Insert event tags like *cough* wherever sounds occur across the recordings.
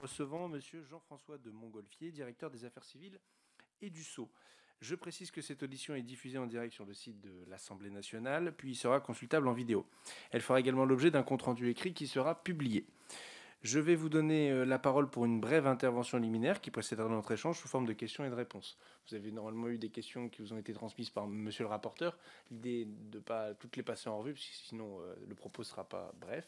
recevant Monsieur Jean-François de Montgolfier, directeur des affaires civiles et du Sceau. Je précise que cette audition est diffusée en direct sur le site de l'Assemblée nationale, puis sera consultable en vidéo. Elle fera également l'objet d'un compte-rendu écrit qui sera publié. Je vais vous donner euh, la parole pour une brève intervention liminaire qui précédera notre échange sous forme de questions et de réponses. Vous avez normalement eu des questions qui vous ont été transmises par monsieur le rapporteur. L'idée de ne pas toutes les passer en revue, sinon euh, le propos ne sera pas bref,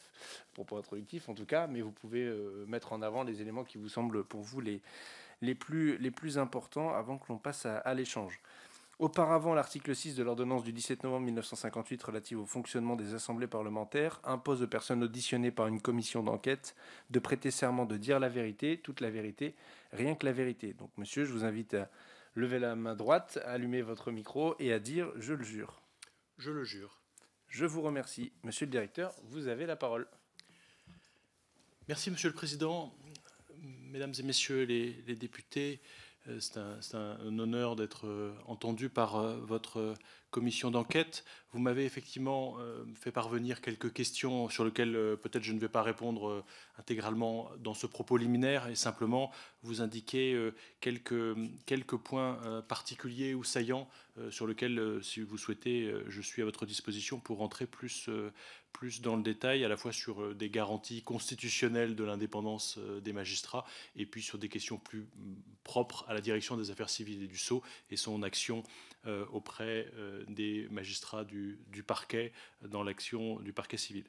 propos introductif en tout cas, mais vous pouvez euh, mettre en avant les éléments qui vous semblent pour vous les, les, plus, les plus importants avant que l'on passe à l'échange. Auparavant, l'article 6 de l'ordonnance du 17 novembre 1958 relative au fonctionnement des assemblées parlementaires impose aux personnes auditionnées par une commission d'enquête de prêter serment de dire la vérité, toute la vérité, rien que la vérité. Donc monsieur, je vous invite à lever la main droite, à allumer votre micro et à dire je le jure. Je le jure. Je vous remercie. Monsieur le directeur, vous avez la parole. Merci monsieur le président, mesdames et messieurs les, les députés. Euh, c'est un, honneur d'être euh, entendu par euh, votre commission d'enquête. Vous m'avez effectivement euh, fait parvenir quelques questions sur lesquelles euh, peut-être je ne vais pas répondre euh, intégralement dans ce propos liminaire et simplement vous indiquer quelques, quelques points particuliers ou saillants sur lesquels, si vous souhaitez, je suis à votre disposition pour rentrer plus, plus dans le détail, à la fois sur des garanties constitutionnelles de l'indépendance des magistrats et puis sur des questions plus mm, propres à la direction des affaires civiles et du Sceau et son action euh, auprès euh, des magistrats du, parquet euh, dans l'action du parquet civil.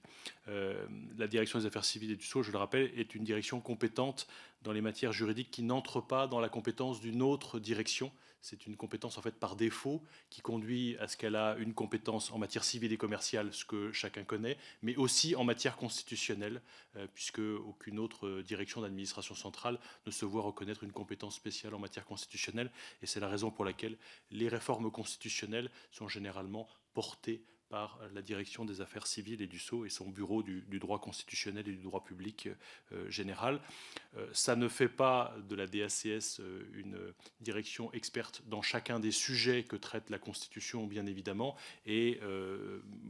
la direction des affaires civiles et du Sceau, je le rappelle, est une direction compétente dans les matières juridiques qui n'entrent pas dans la compétence d'une autre direction c'est une compétence en fait par défaut qui conduit à ce qu'elle a une compétence en matière civile et commerciale, ce que chacun connaît, mais aussi en matière constitutionnelle, euh, puisque aucune autre euh, direction d'administration centrale ne se voit reconnaître une compétence spéciale en matière constitutionnelle, et c'est la raison pour laquelle les réformes constitutionnelles sont généralement portées par la direction des affaires civiles et du Sceau et son bureau du, droit constitutionnel et du droit public euh, général. Euh, ça ne fait pas de la DACS euh, une direction experte dans chacun des sujets que traite la Constitution, bien évidemment, et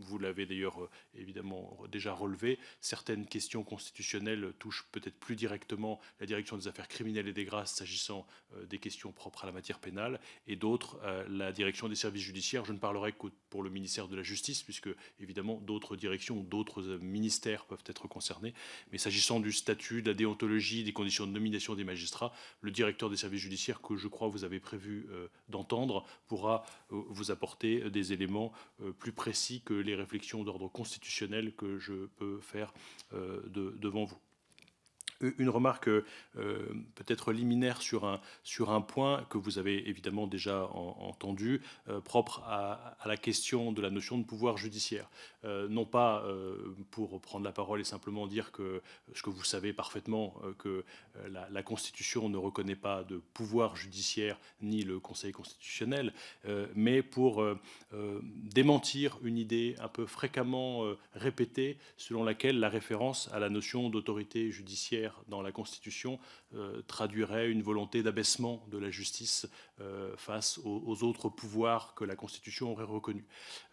vous l'avez d'ailleurs évidemment déjà relevé, certaines questions constitutionnelles touchent peut-être plus directement la direction des affaires criminelles et des grâces s'agissant des questions propres à la matière pénale, et d'autres la direction des services judiciaires. Je ne parlerai que pour le ministère de la Justice puisque évidemment d'autres directions, d'autres euh, ministères peuvent être concernés. Mais s'agissant du statut, de la déontologie, des conditions de nomination des magistrats, le directeur des services judiciaires, que je crois vous avez prévu euh, d'entendre, pourra euh, vous apporter des éléments plus précis que les réflexions d'ordre constitutionnel que je peux faire devant vous. Une remarque euh, peut-être liminaire sur un, sur un point que vous avez évidemment déjà entendu, euh, propre à, la question de la notion de pouvoir judiciaire. Euh, non pas euh, pour prendre la parole et simplement dire que ce que vous savez parfaitement, euh, que la, Constitution ne reconnaît pas de pouvoir judiciaire ni le Conseil constitutionnel, mais pour démentir une idée un peu fréquemment répétée selon laquelle la référence à la notion d'autorité judiciaire dans la Constitution euh, traduirait une volonté d'abaissement de la justice euh, face aux, autres pouvoirs que la Constitution aurait reconnus.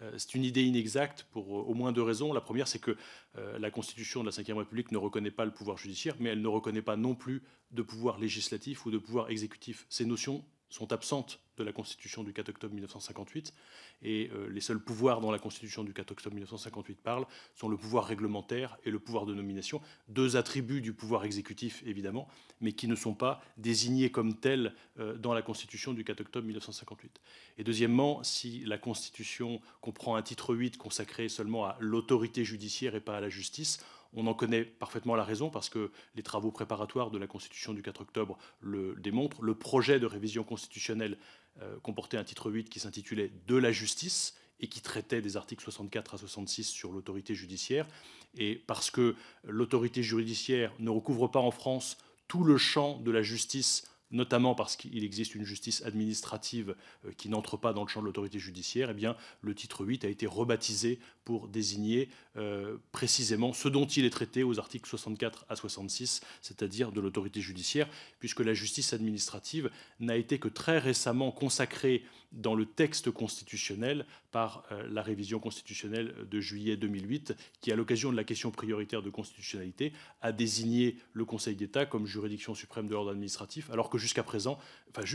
Euh, c'est une idée inexacte pour au moins deux raisons. La première, c'est que la Constitution de la Ve République ne reconnaît pas le pouvoir judiciaire, mais elle ne reconnaît pas non plus de pouvoir législatif ou de pouvoir exécutif. Ces notions sont absentes de la Constitution du 4 octobre 1958. Et euh, les seuls pouvoirs dont la Constitution du 4 octobre 1958 parle sont le pouvoir réglementaire et le pouvoir de nomination, deux attributs du pouvoir exécutif évidemment, mais qui ne sont pas désignés comme tels euh, dans la Constitution du 4 octobre 1958. Et deuxièmement, si la Constitution comprend un titre 8 consacré seulement à l'autorité judiciaire et pas à la justice, on en connaît parfaitement la raison parce que les travaux préparatoires de la Constitution du 4 octobre le démontrent. Le projet de révision constitutionnelle euh, comportait un titre 8 qui s'intitulait De la justice et qui traitait des articles 64 à 66 sur l'autorité judiciaire. Et parce que l'autorité judiciaire ne recouvre pas en France tout le champ de la justice notamment parce qu'il existe une justice administrative euh, qui n'entre pas dans le champ de l'autorité judiciaire, eh bien, le titre 8 a été rebaptisé pour désigner euh, précisément ce dont il est traité aux articles 64 à 66, c'est-à-dire de l'autorité judiciaire, puisque la justice administrative n'a été que très récemment consacrée dans le texte constitutionnel par euh, la révision constitutionnelle de juillet 2008, qui, à l'occasion de la question prioritaire de constitutionnalité, a désigné le Conseil d'État comme juridiction suprême de l'ordre administratif, alors que jusqu'à présent, enfin,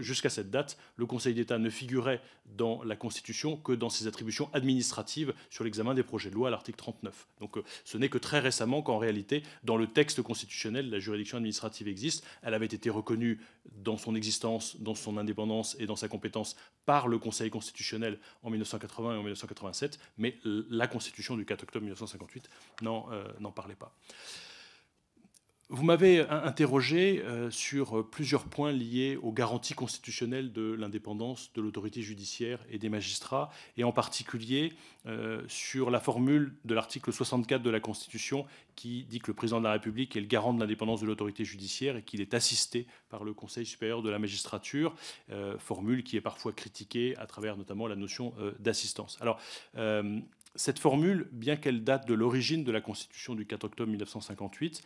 jusqu'à cette date, le Conseil d'État ne figurait dans la Constitution que dans ses attributions administratives sur l'examen des projets de loi à l'article 39. Donc euh, ce n'est que très récemment qu'en réalité, dans le texte constitutionnel, la juridiction administrative existe. Elle avait été reconnue dans son existence, dans son indépendance et dans sa compétence par le Conseil constitutionnel en 1980 et en 1987, mais la Constitution du 4 octobre 1958 euh, n'en parlait pas. Vous m'avez euh, interrogé euh, sur euh, plusieurs points liés aux garanties constitutionnelles de l'indépendance de l'autorité judiciaire et des magistrats, et en particulier sur la formule de l'article 64 de la Constitution qui dit que le président de la République est le garant de l'indépendance de l'autorité judiciaire et qu'il est assisté par le Conseil supérieur de la magistrature, formule qui est parfois critiquée à travers notamment la notion d'assistance. Alors, cette formule, bien qu'elle date de l'origine de la Constitution du 4 octobre 1958,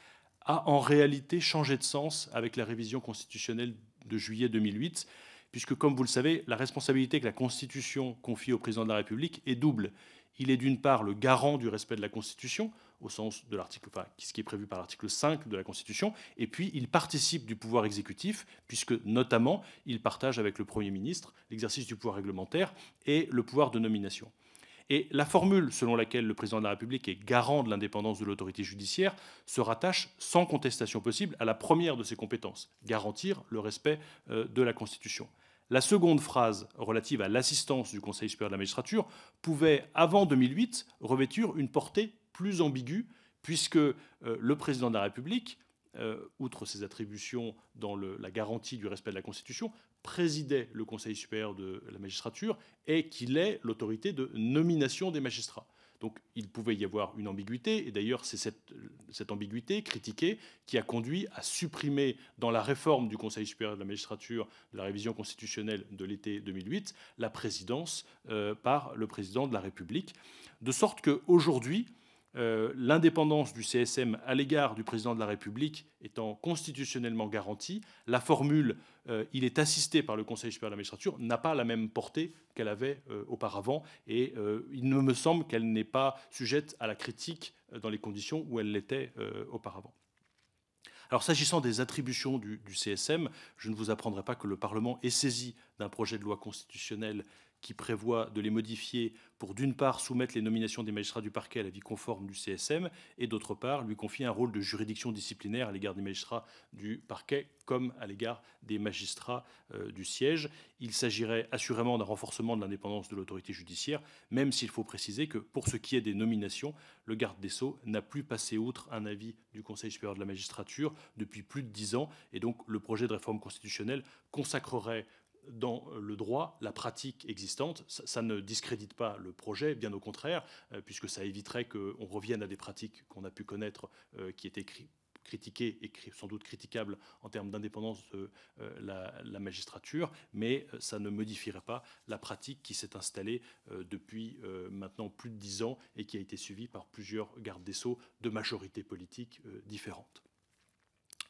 a en réalité changé de sens avec la révision constitutionnelle de juillet 2008, puisque, comme vous le savez, la responsabilité que la Constitution confie au président de la République est double. Il est d'une part le garant du respect de la Constitution, au sens de l'article, enfin, ce qui est prévu par l'article 5 de la Constitution, et puis il participe du pouvoir exécutif, puisque notamment il partage avec le Premier ministre l'exercice du pouvoir réglementaire et le pouvoir de nomination. Et la formule selon laquelle le président de la République est garant de l'indépendance de l'autorité judiciaire se rattache sans contestation possible à la première de ses compétences, garantir le respect euh, de la Constitution. La seconde phrase relative à l'assistance du Conseil supérieur de la magistrature pouvait, avant 2008, revêtir une portée plus ambiguë, puisque euh, le président de la République, euh, outre ses attributions dans la garantie du respect de la Constitution, présidait le Conseil supérieur de la magistrature et qu'il est l'autorité de nomination des magistrats. Donc il pouvait y avoir une ambiguïté, et d'ailleurs c'est cette, ambiguïté critiquée qui a conduit à supprimer dans la réforme du Conseil supérieur de la magistrature, de la révision constitutionnelle de l'été 2008, la présidence euh, par le président de la République, de sorte qu'aujourd'hui, euh, l'indépendance du CSM à l'égard du président de la République étant constitutionnellement garantie, la formule euh, il est assisté par le Conseil supérieur de la magistrature n'a pas la même portée qu'elle avait euh, auparavant et il ne me semble qu'elle n'est pas sujette à la critique dans les conditions où elle l'était auparavant. Alors s'agissant des attributions du, du, CSM, je ne vous apprendrai pas que le Parlement est saisi d'un projet de loi constitutionnelle qui prévoit de les modifier pour, d'une part, soumettre les nominations des magistrats du parquet à vie conforme du CSM et, d'autre part, lui confier un rôle de juridiction disciplinaire à l'égard des magistrats du parquet comme à l'égard des magistrats euh, du siège. Il s'agirait assurément d'un renforcement de l'indépendance de l'autorité judiciaire, même s'il faut préciser que, pour ce qui est des nominations, le garde des Sceaux n'a plus passé outre un avis du Conseil supérieur de la magistrature depuis plus de dix ans, et donc le projet de réforme constitutionnelle consacrerait dans le droit la pratique existante. Ça, ne discrédite pas le projet, bien au contraire, euh, puisque ça éviterait qu'on revienne à des pratiques qu'on a pu connaître, euh, qui étaient critiquées et sans doute critiquables en termes d'indépendance de euh, la, magistrature, mais ça ne modifierait pas la pratique qui s'est installée depuis maintenant plus de dix ans et qui a été suivie par plusieurs gardes des sceaux de majorités politiques différentes.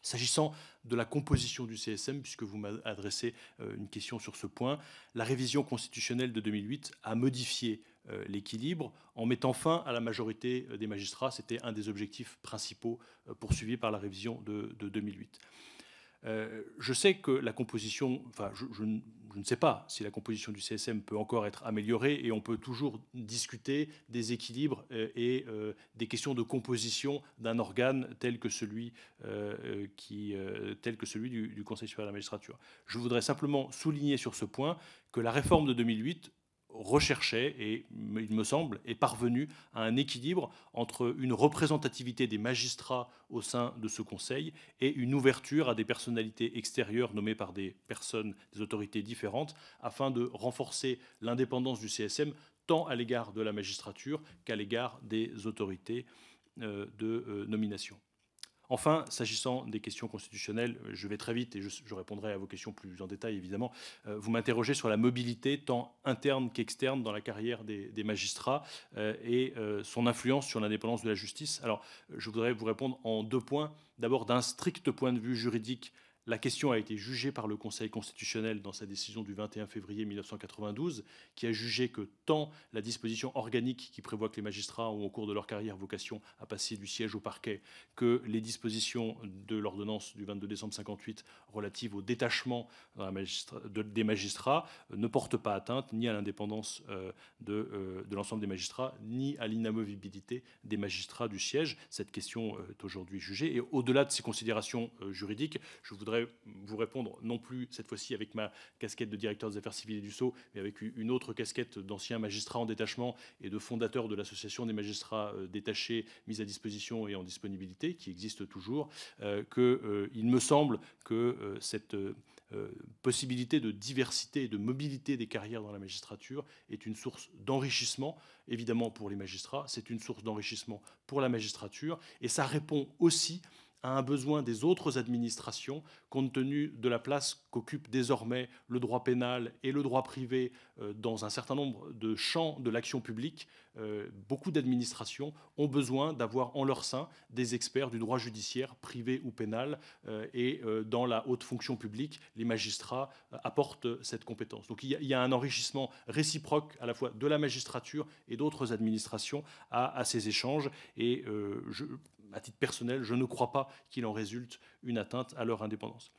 S'agissant de la composition du CSM, puisque vous m'adressez euh, une question sur ce point, la révision constitutionnelle de 2008 a modifié euh, l'équilibre en mettant fin à la majorité euh, des magistrats. C'était un des objectifs principaux poursuivis par la révision de, 2008. Euh, je sais que la composition, enfin, je, ne sais pas si la composition du CSM peut encore être améliorée et on peut toujours discuter des équilibres euh, et euh, des questions de composition d'un organe tel que celui, qui, tel que celui du Conseil supérieur de la magistrature. Je voudrais simplement souligner sur ce point que la réforme de 2008 recherchait et, il me semble, est parvenu à un équilibre entre une représentativité des magistrats au sein de ce Conseil et une ouverture à des personnalités extérieures nommées par des personnes, des autorités différentes, afin de renforcer l'indépendance du CSM tant à l'égard de la magistrature qu'à l'égard des autorités euh, de euh, nomination. Enfin, s'agissant des questions constitutionnelles, euh, je vais très vite et je, répondrai à vos questions plus en détail, évidemment. Euh, vous m'interrogez sur la mobilité, tant interne qu'externe, dans la carrière des, magistrats euh, et son influence sur l'indépendance de la justice. Alors, je voudrais vous répondre en deux points. D'abord, d'un strict point de vue juridique, la question a été jugée par le Conseil constitutionnel dans sa décision du 21 février 1992, qui a jugé que tant la disposition organique qui prévoit que les magistrats ont au cours de leur carrière vocation à passer du siège au parquet, que les dispositions de l'ordonnance du 22 décembre 58 relative au détachement des magistrats euh, ne portent pas atteinte ni à l'indépendance euh, de, euh, de l'ensemble des magistrats, ni à l'inamovibilité des magistrats du siège. Cette question est aujourd'hui jugée. Et au-delà de ces considérations juridiques, je voudrais vous répondre non plus cette fois-ci avec ma casquette de directeur des affaires civiles et du Sceau, mais avec une autre casquette d'ancien magistrat en détachement et de fondateur de l'association des magistrats euh, détachés mis à disposition et en disponibilité, qui existe toujours, euh, Que qu'il euh, me semble que cette possibilité de diversité et de mobilité des carrières dans la magistrature est une source d'enrichissement, évidemment pour les magistrats, c'est une source d'enrichissement pour la magistrature, et ça répond aussi à un besoin des autres administrations, compte tenu de la place qu'occupent désormais le droit pénal et le droit privé euh, dans un certain nombre de champs de l'action publique. Euh, beaucoup d'administrations ont besoin d'avoir en leur sein des experts du droit judiciaire, privé ou pénal, euh, et dans la haute fonction publique, les magistrats apportent cette compétence. Donc il y a un enrichissement réciproque à la fois de la magistrature et d'autres administrations à, à ces échanges, et je à titre personnel, je ne crois pas qu'il en résulte une atteinte à leur indépendance.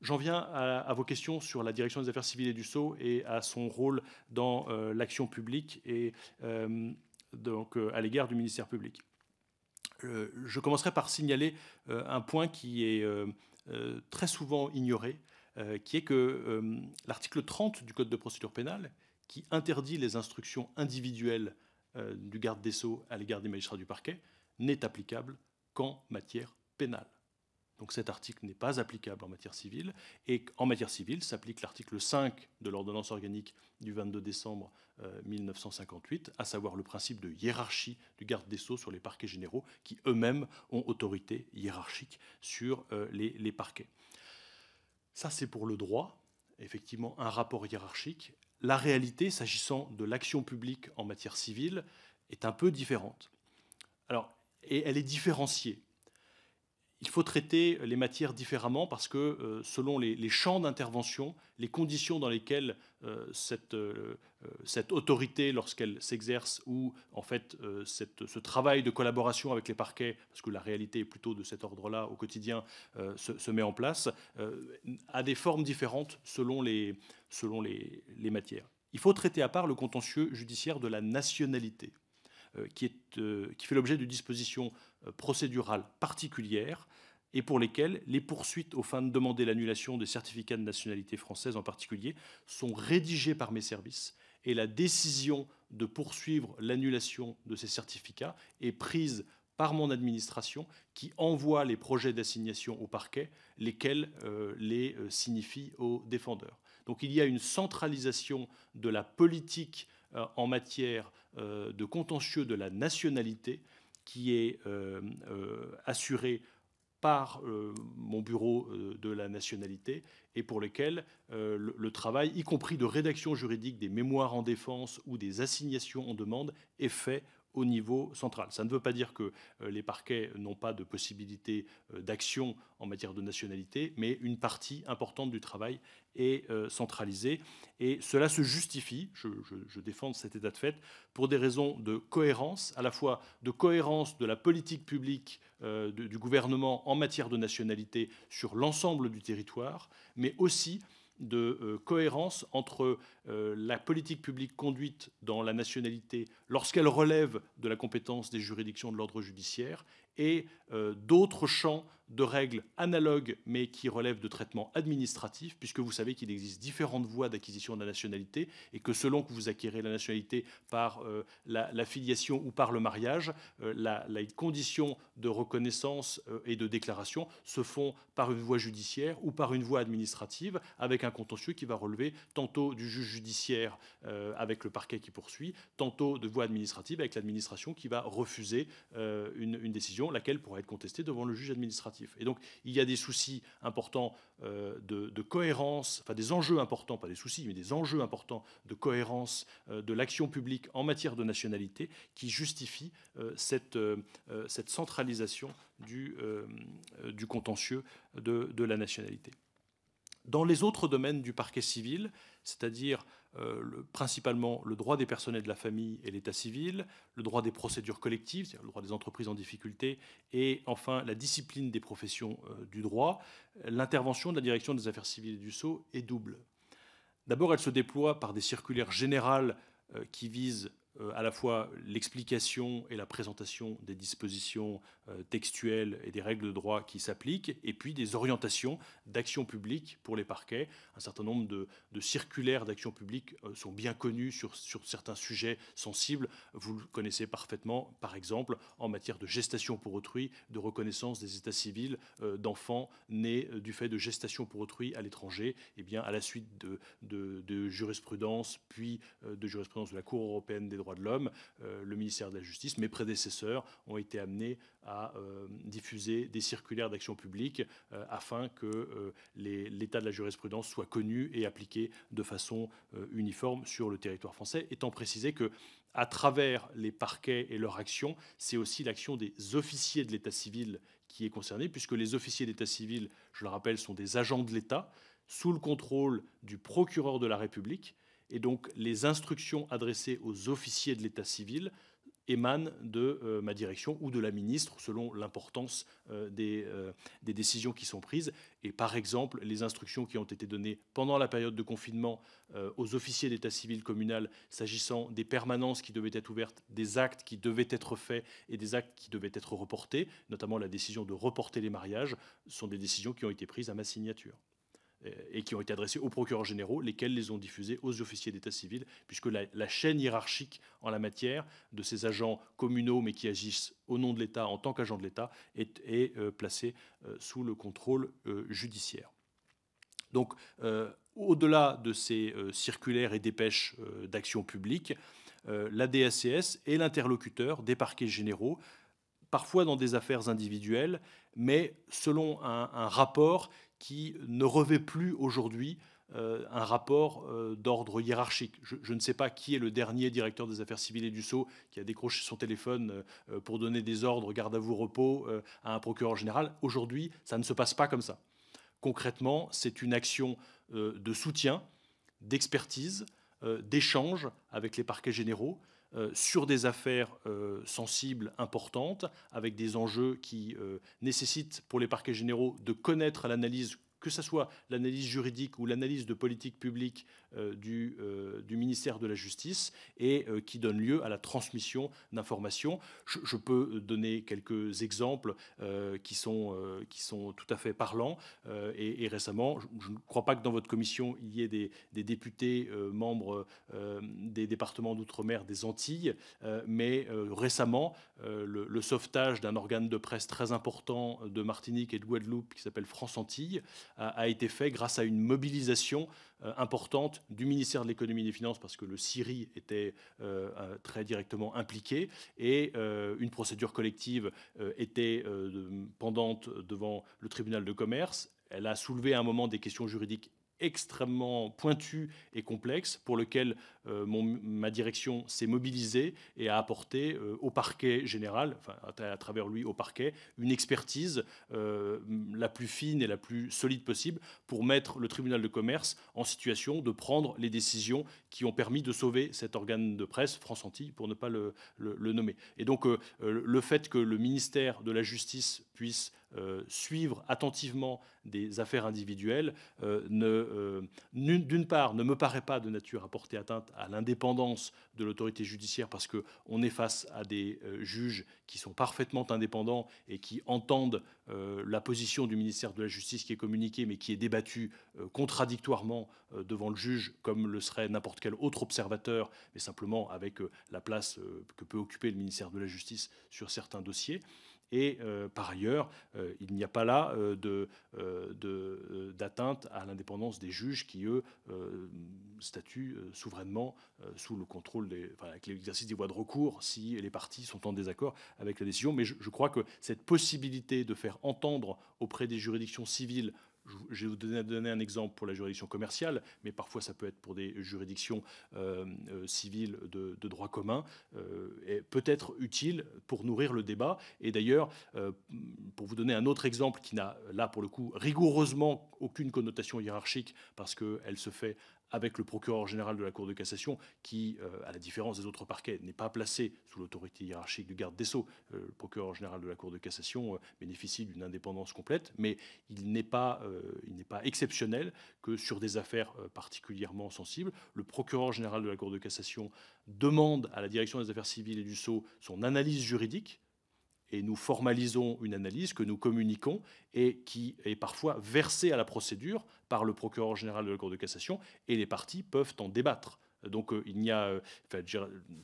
J'en viens à, vos questions sur la direction des affaires civiles et du Sceau et à son rôle dans euh, l'action publique et euh, donc, euh, à l'égard du ministère public. je commencerai par signaler un point qui est très souvent ignoré, qui est que l'article 30 du Code de procédure pénale, qui interdit les instructions individuelles du garde des Sceaux à l'égard des magistrats du parquet, n'est applicable qu'en matière pénale. Donc cet article n'est pas applicable en matière civile, et en matière civile s'applique l'article 5 de l'ordonnance organique du 22 décembre 1958, euh, à savoir le principe de hiérarchie du garde des sceaux sur les parquets généraux, qui eux-mêmes ont autorité hiérarchique sur euh, les, parquets. Ça, c'est pour le droit, effectivement, un rapport hiérarchique. La réalité, s'agissant de l'action publique en matière civile, est un peu différente. Alors, et elle est différenciée. Il faut traiter les matières différemment parce que euh, selon les, champs d'intervention, les conditions dans lesquelles euh, euh, cette, autorité, lorsqu'elle s'exerce, ou en fait ce travail de collaboration avec les parquets, parce que la réalité est plutôt de cet ordre-là au quotidien, se, met en place, a des formes différentes selon, les, selon les matières. Il faut traiter à part le contentieux judiciaire de la nationalité. Euh, qui, est, euh, qui fait l'objet de dispositions euh, procédurales particulières et pour lesquelles les poursuites aux fins de demander l'annulation des certificats de nationalité française en particulier sont rédigées par mes services et la décision de poursuivre l'annulation de ces certificats est prise par mon administration qui envoie les projets d'assignation au parquet, lesquels les signifie aux défendeurs. Donc il y a une centralisation de la politique en matière euh, de contentieux de la nationalité qui est euh, euh, assuré par mon bureau de la nationalité et pour lequel le, travail, y compris de rédaction juridique des mémoires en défense ou des assignations en demande, est fait au niveau central. Ça ne veut pas dire que euh, les parquets n'ont pas de possibilité euh, d'action en matière de nationalité, mais une partie importante du travail est euh, centralisée. Et cela se justifie, je, défends cet état de fait, pour des raisons de cohérence, à la fois de cohérence de la politique publique du gouvernement en matière de nationalité sur l'ensemble du territoire, mais aussi de euh, cohérence entre euh, la politique publique conduite dans la nationalité lorsqu'elle relève de la compétence des juridictions de l'ordre judiciaire et euh, d'autres champs de règles analogues mais qui relèvent de traitements administratifs, puisque vous savez qu'il existe différentes voies d'acquisition de la nationalité et que selon que vous acquérez la nationalité par euh, la, filiation ou par le mariage, les euh, la, de reconnaissance euh, et de déclaration se font par une voie judiciaire ou par une voie administrative, avec un contentieux qui va relever tantôt du juge judiciaire avec le parquet qui poursuit, tantôt de voie administrative avec l'administration qui va refuser une, une décision, laquelle pourra être contestée devant le juge administratif. Et donc, il y a des soucis importants euh, de, cohérence, enfin des enjeux importants, pas des soucis, mais des enjeux importants de cohérence euh, de l'action publique en matière de nationalité qui justifient euh, cette, cette centralisation du, du contentieux de, de la nationalité. Dans les autres domaines du parquet civil, c'est-à-dire euh, principalement le droit des personnels de la famille et l'état civil, le droit des procédures collectives, c'est-à-dire le droit des entreprises en difficulté, et enfin la discipline des professions euh, du droit, l'intervention de la direction des affaires civiles et du Sceau est double. D'abord, elle se déploie par des circulaires générales euh, qui visent à la fois l'explication et la présentation des dispositions euh, textuels et des règles de droit qui s'appliquent, et puis des orientations d'action publique pour les parquets. Un certain nombre de, circulaires d'action publique euh, sont bien connus sur, sur, certains sujets sensibles. Vous le connaissez parfaitement, par exemple, en matière de gestation pour autrui, de reconnaissance des états civils euh, d'enfants nés du fait de gestation pour autrui à l'étranger, et eh bien à la suite de, de, jurisprudence, puis de jurisprudence de la Cour européenne des droits de l'homme, le ministère de la Justice, mes prédécesseurs ont été amenés à à euh, diffuser des circulaires d'action publique euh, afin que euh, l'état de la jurisprudence soit connu et appliqué de façon uniforme sur le territoire français, étant précisé que à travers les parquets et leur action, c'est aussi l'action des officiers de l'état civil qui est concernée, puisque les officiers d'état civil, je le rappelle, sont des agents de l'État sous le contrôle du procureur de la République. Et donc les instructions adressées aux officiers de l'état civil émanent de euh, ma direction ou de la ministre, selon l'importance euh, des, euh, des, décisions qui sont prises. Et par exemple, les instructions qui ont été données pendant la période de confinement aux officiers d'état civil communal, s'agissant des permanences qui devaient être ouvertes, des actes qui devaient être faits et des actes qui devaient être reportés, notamment la décision de reporter les mariages, sont des décisions qui ont été prises à ma signature. Euh, et qui ont été adressés aux procureurs généraux, lesquels les ont diffusés aux officiers d'état civil, puisque la, chaîne hiérarchique en la matière de ces agents communaux, mais qui agissent au nom de l'État en tant qu'agents de l'État, est, euh, placée euh, sous le contrôle judiciaire. Donc, au-delà de ces circulaires et dépêches d'action publique, la DACS est l'interlocuteur des parquets généraux, parfois dans des affaires individuelles, mais selon un, un rapport qui ne revêt plus aujourd'hui euh, un rapport euh, d'ordre hiérarchique. Je, ne sais pas qui est le dernier directeur des affaires civiles et du Sceau qui a décroché son téléphone euh, pour donner des ordres garde à vous repos à un procureur général. Aujourd'hui, ça ne se passe pas comme ça. Concrètement, c'est une action de soutien, d'expertise, d'échange avec les parquets généraux euh, sur des affaires euh, sensibles, importantes, avec des enjeux qui euh, nécessitent pour les parquets généraux de connaître l'analyse que ce soit l'analyse juridique ou l'analyse de politique publique euh, du, euh, du, ministère de la Justice, et euh, qui donne lieu à la transmission d'informations. Je, peux donner quelques exemples qui, sont, qui sont tout à fait parlants. Et, récemment, je, ne crois pas que dans votre commission, il y ait des, députés membres des départements d'outre-mer des Antilles, mais récemment, le, le sauvetage d'un organe de presse très important de Martinique et de Guadeloupe qui s'appelle France Antilles, a, été fait grâce à une mobilisation euh, importante du ministère de l'économie et des finances parce que le CIRI était euh, euh, très directement impliqué et une procédure collective était pendante devant le tribunal de commerce. Elle a soulevé à un moment des questions juridiques extrêmement pointu et complexe pour lequel euh, ma direction s'est mobilisée et a apporté euh, au parquet général, enfin, à, travers lui au parquet, une expertise euh, la plus fine et la plus solide possible pour mettre le tribunal de commerce en situation de prendre les décisions qui ont permis de sauver cet organe de presse, France Antilles, pour ne pas le nommer. Et donc le fait que le ministère de la Justice puisse euh, suivre attentivement des affaires individuelles, euh, ne, euh, d'une part, ne me paraît pas de nature à porter atteinte à l'indépendance de l'autorité judiciaire parce qu'on est face à des juges qui sont parfaitement indépendants et qui entendent la position du ministère de la Justice qui est communiquée mais qui est débattue contradictoirement devant le juge comme le serait n'importe quel autre observateur, mais simplement avec la place que peut occuper le ministère de la Justice sur certains dossiers. Et euh, par ailleurs, euh, il n'y a pas là euh, d'atteinte à l'indépendance des juges qui, eux, statuent souverainement sous le contrôle, des, enfin, avec l'exercice des voies de recours si les parties sont en désaccord avec la décision. Mais je crois que cette possibilité de faire entendre auprès des juridictions civiles je vais vous donner, un exemple pour la juridiction commerciale, mais parfois ça peut être pour des juridictions euh, euh, civiles de, droit commun, euh, peut-être utile pour nourrir le débat. Et d'ailleurs, pour vous donner un autre exemple qui n'a là pour le coup rigoureusement aucune connotation hiérarchique, parce qu'elle se fait avec le procureur général de la Cour de cassation, qui, euh, à la différence des autres parquets, n'est pas placé sous l'autorité hiérarchique du garde des Sceaux. Euh, le procureur général de la Cour de cassation euh, bénéficie d'une indépendance complète, mais il n'est pas, pas, exceptionnel que sur des affaires particulièrement sensibles, le procureur général de la Cour de cassation demande à la direction des affaires civiles et du Sceau son analyse juridique et nous formalisons une analyse que nous communiquons et qui est parfois versée à la procédure par le procureur général de la Cour de cassation et les parties peuvent en débattre. Donc euh, il a, euh,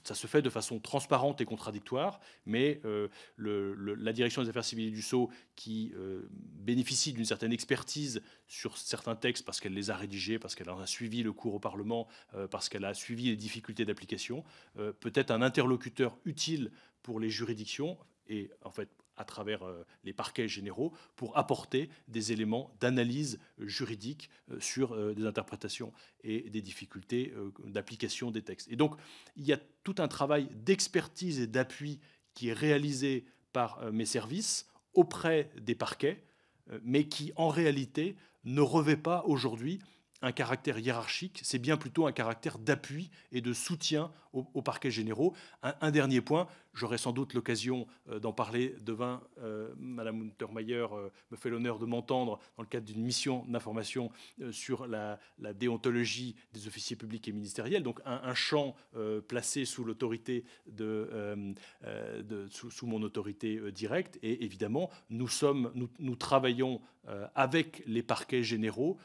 ça se fait de façon transparente et contradictoire, mais euh, la direction des affaires civiles du Sceau, qui bénéficie d'une certaine expertise sur certains textes parce qu'elle les a rédigés, parce qu'elle en a suivi le cours au Parlement, parce qu'elle a suivi les difficultés d'application, peut être un interlocuteur utile pour les juridictions et en fait à travers euh, les parquets généraux pour apporter des éléments d'analyse euh, juridique euh, sur des interprétations et des difficultés d'application des textes. Et donc il y a tout un travail d'expertise et d'appui qui est réalisé par mes services auprès des parquets, mais qui en réalité ne revêt pas aujourd'hui un caractère hiérarchique, c'est bien plutôt un caractère d'appui et de soutien aux, parquets généraux. un, dernier point, J'aurai sans doute l'occasion euh, d'en parler demain. Euh, Madame Untermeyer euh, me fait l'honneur de m'entendre dans le cadre d'une mission d'information sur la, déontologie des officiers publics et ministériels, donc un, champ placé sous l'autorité de, sous, mon autorité directe. Et évidemment, nous sommes, nous, travaillons avec les parquets généraux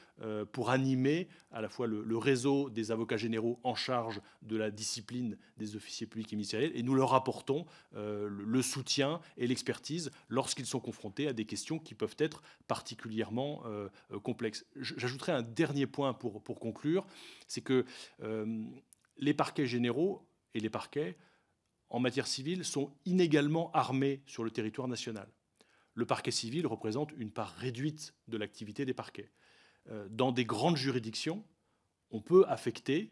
pour animer à la fois le, réseau des avocats généraux en charge de la discipline des officiers publics et ministériels, et nous leur apportons euh, le soutien et l'expertise lorsqu'ils sont confrontés à des questions qui peuvent être particulièrement euh, euh, complexes. J'ajouterai un dernier point pour, pour conclure, c'est que les parquets généraux et les parquets en matière civile sont inégalement armés sur le territoire national. Le parquet civil représente une part réduite de l'activité des parquets. Dans des grandes juridictions, on peut affecter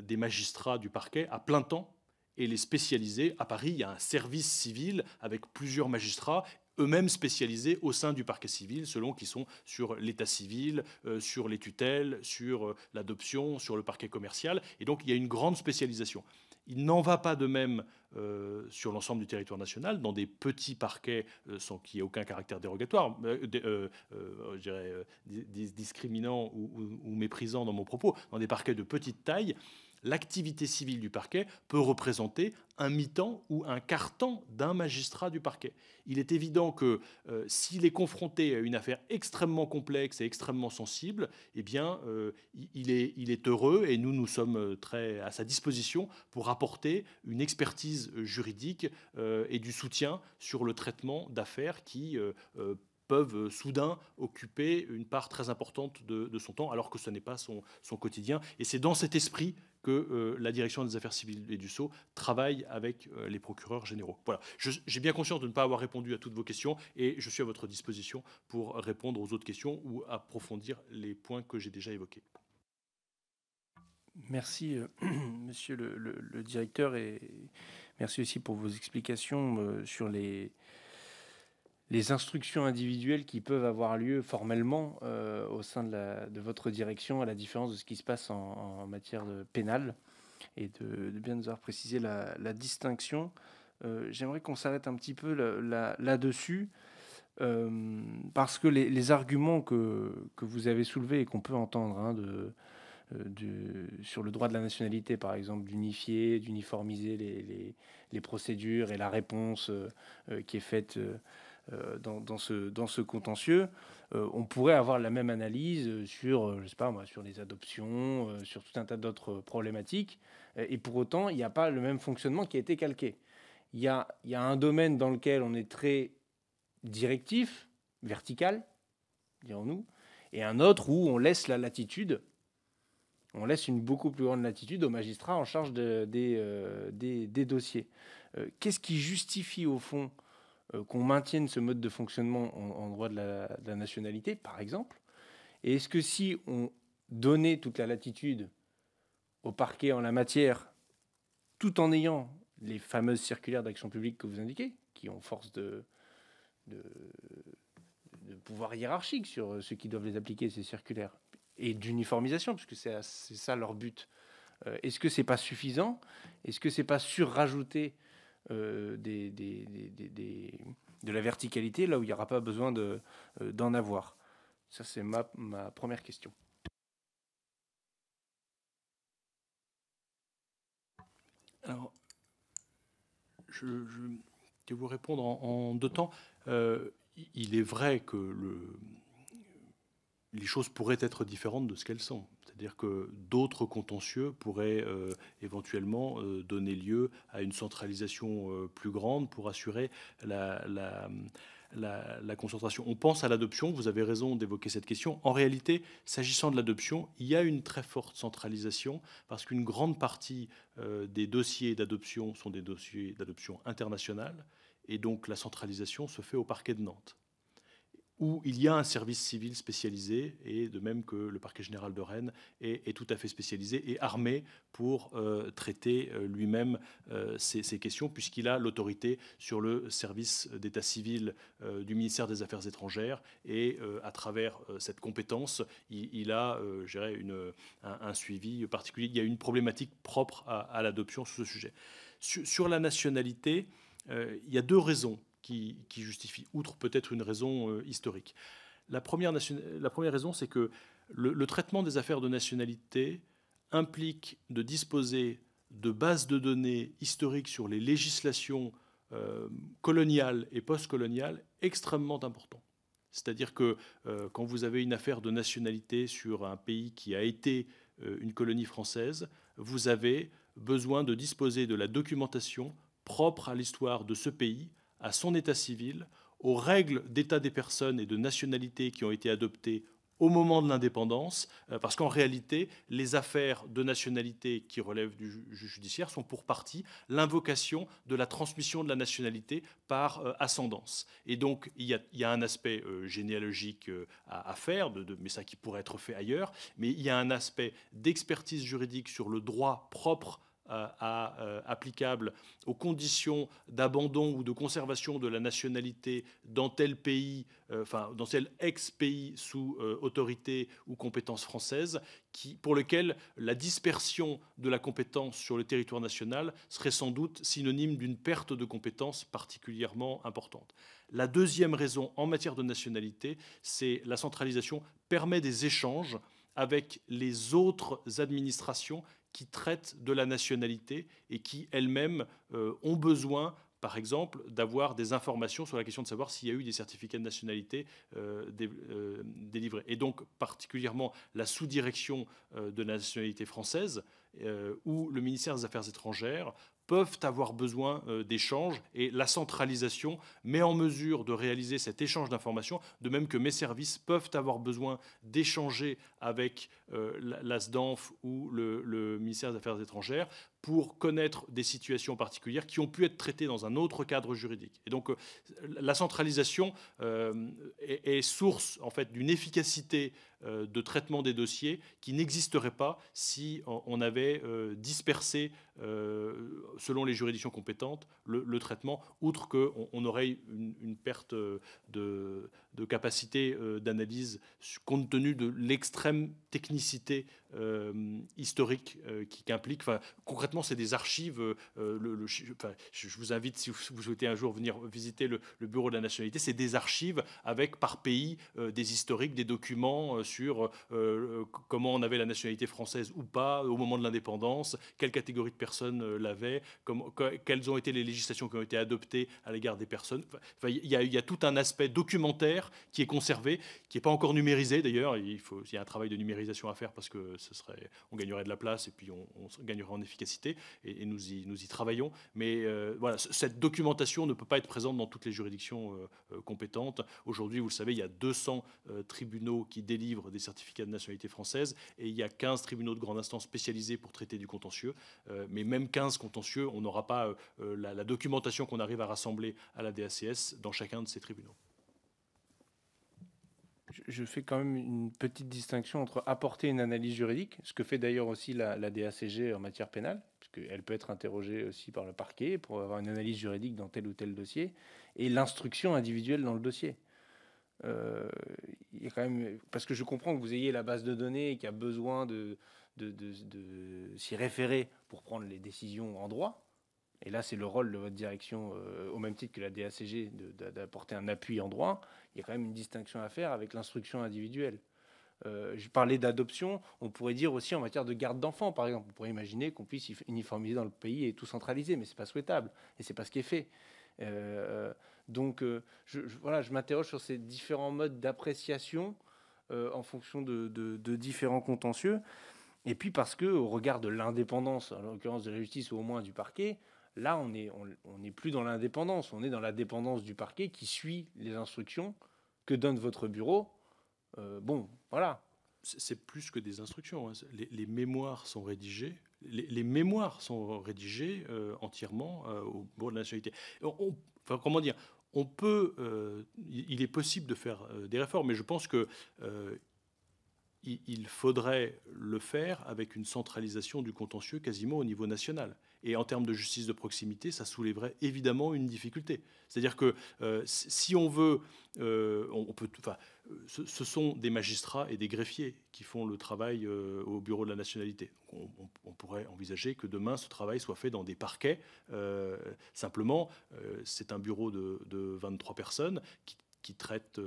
des magistrats du parquet à plein temps et les spécialiser. À Paris, il y a un service civil avec plusieurs magistrats eux-mêmes spécialisés au sein du parquet civil, selon qu'ils sont sur l'état civil, euh, sur les tutelles, sur euh, l'adoption, sur le parquet commercial. Et donc, il y a une grande spécialisation. Il n'en va pas de même euh, sur l'ensemble du territoire national, dans des petits parquets sans qu'il n'y ait aucun caractère dérogatoire, je dirais discriminant ou méprisant dans mon propos, dans des parquets de petite taille l'activité civile du parquet peut représenter un mi-temps ou un quart-temps d'un magistrat du parquet. Il est évident que euh, s'il est confronté à une affaire extrêmement complexe et extrêmement sensible, eh bien, euh, il, est, il est heureux et nous, nous sommes euh, très à sa disposition pour apporter une expertise juridique et du soutien sur le traitement d'affaires qui peuvent soudain occuper une part très importante de, son temps, alors que ce n'est pas son, son quotidien. Et c'est dans cet esprit que euh, la direction des affaires civiles et du Sceau travaille avec euh, les procureurs généraux. Voilà, j'ai bien conscience de ne pas avoir répondu à toutes vos questions et je suis à votre disposition pour répondre aux autres questions ou approfondir les points que j'ai déjà évoqués. Merci, euh, *clears throat* monsieur le, directeur, et merci aussi pour vos explications sur les, les instructions individuelles qui peuvent avoir lieu formellement euh, au sein de, la, de, votre direction, à la différence de ce qui se passe en, matière de pénale, et de, bien nous avoir précisé la, distinction. Euh, j'aimerais qu'on s'arrête un petit peu là-dessus, là, euh, parce que les, arguments que, que, vous avez soulevés et qu'on peut entendre hein, de, sur le droit de la nationalité, par exemple, d'unifier, d'uniformiser les, les, les, procédures et la réponse qui est faite euh, dans, ce, dans ce contentieux, euh, on pourrait avoir la même analyse sur, euh, je sais pas sur les adoptions, sur tout un tas d'autres problématiques. Et pour autant, il n'y a pas le même fonctionnement qui a été calqué. Il y a, il y a un domaine dans lequel on est très directif, vertical, dirons-nous, et un autre où on laisse la latitude, on laisse une beaucoup plus grande latitude aux magistrats en charge de, des, des, dossiers. Qu'est-ce qui justifie au fond euh, qu'on maintienne ce mode de fonctionnement en, droit de la, nationalité, par exemple Et est-ce que si on donnait toute la latitude au parquet en la matière, tout en ayant les fameuses circulaires d'action publique que vous indiquez, qui ont force de, pouvoir hiérarchique sur ceux qui doivent les appliquer, ces circulaires, et d'uniformisation, puisque c'est ça leur but. Euh, est-ce que c'est pas suffisant Est-ce que c'est pas surrajouter euh, de la verticalité là où il n'y aura pas besoin euh, d'en avoir Ça, c'est ma, première question. Alors, je, vais vous répondre en, deux temps. Euh, il est vrai que le, les choses pourraient être différentes de ce qu'elles sont. C'est-à-dire que d'autres contentieux pourraient euh, éventuellement euh, donner lieu à une centralisation euh, plus grande pour assurer la, la concentration. On pense à l'adoption, vous avez raison d'évoquer cette question. En réalité, s'agissant de l'adoption, il y a une très forte centralisation parce qu'une grande partie des dossiers d'adoption sont des dossiers d'adoption internationale et donc la centralisation se fait au parquet de Nantes où il y a un service civil spécialisé, et de même que le parquet général de Rennes est, tout à fait spécialisé et armé pour euh, traiter euh, lui-même euh, ces, questions, puisqu'il a l'autorité sur le service d'état civil du ministère des Affaires étrangères, et à travers cette compétence, il, a une, un, suivi particulier. Il y a une problématique propre à, l'adoption sur ce sujet. sur la nationalité, il y a deux raisons qui, justifie, outre peut-être une raison euh, historique. La première, raison, c'est que le, traitement des affaires de nationalité implique de disposer de bases de données historiques sur les législations euh, coloniales et postcoloniales extrêmement importantes. C'est-à-dire que euh, quand vous avez une affaire de nationalité sur un pays qui a été une colonie française, vous avez besoin de disposer de la documentation propre à l'histoire de ce pays, à son état civil, aux règles d'état des personnes et de nationalité qui ont été adoptées au moment de l'indépendance, euh, parce qu'en réalité, les affaires de nationalité qui relèvent du judiciaire sont pour partie l'invocation de la transmission de la nationalité par euh, ascendance. Et donc, il y a, un aspect euh, généalogique à, faire, mais ça qui pourrait être fait ailleurs, mais il y a un aspect d'expertise juridique sur le droit propre euh, euh, applicable aux conditions d'abandon ou de conservation de la nationalité dans tel pays, euh, enfin dans tel ex-pays sous autorité ou compétence française, qui, pour lequel la dispersion de la compétence sur le territoire national serait sans doute synonyme d'une perte de compétence particulièrement importante. La deuxième raison en matière de nationalité, c'est la centralisation permet des échanges avec les autres administrations qui traitent de la nationalité et qui elles-mêmes euh, ont besoin par exemple, d'avoir des informations sur la question de savoir s'il y a eu des certificats de nationalité euh, euh, délivrés. Et donc, particulièrement, la sous-direction de la nationalité française, ou le ministère des Affaires étrangères peuvent avoir besoin euh, d'échanges et la centralisation met en mesure de réaliser cet échange d'informations, de même que mes services peuvent avoir besoin d'échanger avec euh, l'ASDANF ou le, le ministère des Affaires étrangères pour connaître des situations particulières qui ont pu être traitées dans un autre cadre juridique. Et donc euh, la centralisation euh, est, source en fait d'une efficacité euh, de traitement des dossiers qui n'existerait pas si on avait dispersé, selon les juridictions compétentes, le, traitement, outre qu'on on aurait une, perte de capacité d'analyse compte tenu de l'extrême technicité euh, historique euh, qui, qui, implique. Concrètement, c'est des archives. Euh, le, je vous invite, si vous, souhaitez un jour venir visiter le, bureau de la nationalité, c'est des archives avec par pays euh, des historiques, des documents sur comment on avait la nationalité française ou pas au moment de l'indépendance, quelle catégorie de personnes l'avaient, quelles ont été les législations qui ont été adoptées à l'égard des personnes. Il y, a tout un aspect documentaire qui est conservé, qui n'est pas encore numérisé d'ailleurs. Il, faut, y a un travail de numérisation à faire parce que on gagnerait de la place et puis on, gagnerait en efficacité. Et, nous, y, travaillons. Mais euh, voilà, cette documentation ne peut pas être présente dans toutes les juridictions euh, euh, compétentes. Aujourd'hui, vous le savez, il y a 200 tribunaux qui délivrent des certificats de nationalité française et il y a 15 tribunaux de grande instance spécialisés pour traiter du contentieux. mais même 15 contentieux, on n'aura pas la documentation qu'on arrive à rassembler à la DACS dans chacun de ces tribunaux je fais quand même une petite distinction entre apporter une analyse juridique, ce que fait d'ailleurs aussi la, DACG en matière pénale, puisqu'elle peut être interrogée aussi par le parquet pour avoir une analyse juridique dans tel ou tel dossier, et l'instruction individuelle dans le dossier. Euh, quand parce que je comprends que vous ayez la base de données et qu'il y a besoin de, de s'y référer pour prendre les décisions en droit, et là, c'est le rôle de votre direction, euh, au même titre que la DACG, d'apporter un appui en droit. Il y a quand même une distinction à faire avec l'instruction individuelle. Euh, je parlais d'adoption, on pourrait dire aussi en matière de garde d'enfants, par exemple. On pourrait imaginer qu'on puisse uniformiser dans le pays et tout centraliser, mais ce n'est pas souhaitable et ce n'est pas ce qui est fait. Euh, donc, euh, je, voilà, je m'interroge sur ces différents modes d'appréciation en fonction de, différents contentieux. Et puis parce que, au regard de l'indépendance, en l'occurrence de la justice ou au moins du parquet, Là, on n'est plus dans l'indépendance, on est dans la dépendance du parquet qui suit les instructions que donne votre bureau. Euh, bon, voilà. C'est plus que des instructions. Hein. Les, mémoires sont rédigées. Les, mémoires sont rédigées euh, entièrement euh, au bureau de la nationalité. comment dire il est possible de faire des réformes, mais je pense qu'il faudrait le faire avec une centralisation du contentieux quasiment au niveau national. Et en termes de justice de proximité, ça soulèverait évidemment une difficulté. C'est-à-dire que euh, si on veut, euh, on, peut, enfin, ce, sont des magistrats et des greffiers qui font le travail euh, au bureau de la nationalité. On, pourrait envisager que demain ce travail soit fait dans des parquets. simplement, c'est un bureau de, 23 personnes qui, traite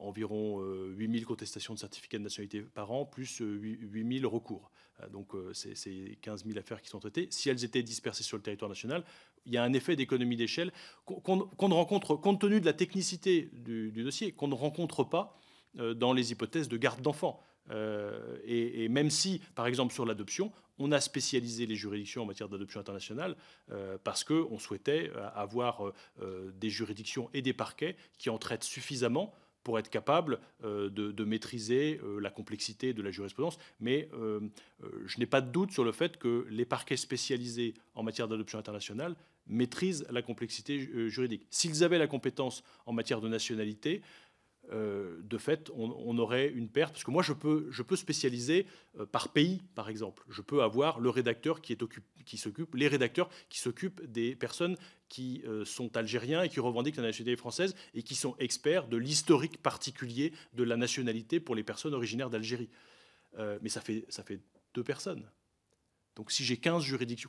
environ 8000 contestations de certificats de nationalité par an, plus 8000 recours. Euh, donc ces 15 000 affaires qui sont traitées, si elles étaient dispersées sur le territoire national, il y a un effet d'économie d'échelle qu'on ne rencontre, compte tenu de la technicité du, dossier, qu'on ne rencontre pas euh, dans les hypothèses de garde d'enfants. Euh, et, même si, par exemple, sur l'adoption, on a spécialisé les juridictions en matière d'adoption internationale parce qu'on souhaitait avoir des juridictions et des parquets qui en traitent suffisamment pour être capable euh, de, de, maîtriser euh, la complexité de la jurisprudence. Mais euh, je n'ai pas de doute sur le fait que les parquets spécialisés en matière d'adoption internationale maîtrisent la complexité juridique. S'ils avaient la compétence en matière de nationalité, euh, de fait, on, aurait une perte. Parce que moi, je peux, je peux spécialiser euh, par pays, par exemple. Je peux avoir le rédacteur qui, est qui s'occupe, les rédacteurs qui s'occupent des personnes qui euh, sont algériens et qui revendiquent la nationalité française et qui sont experts de l'historique particulier de la nationalité pour les personnes originaires d'Algérie. mais ça fait, ça fait deux personnes. Donc si j'ai 15 juridictions,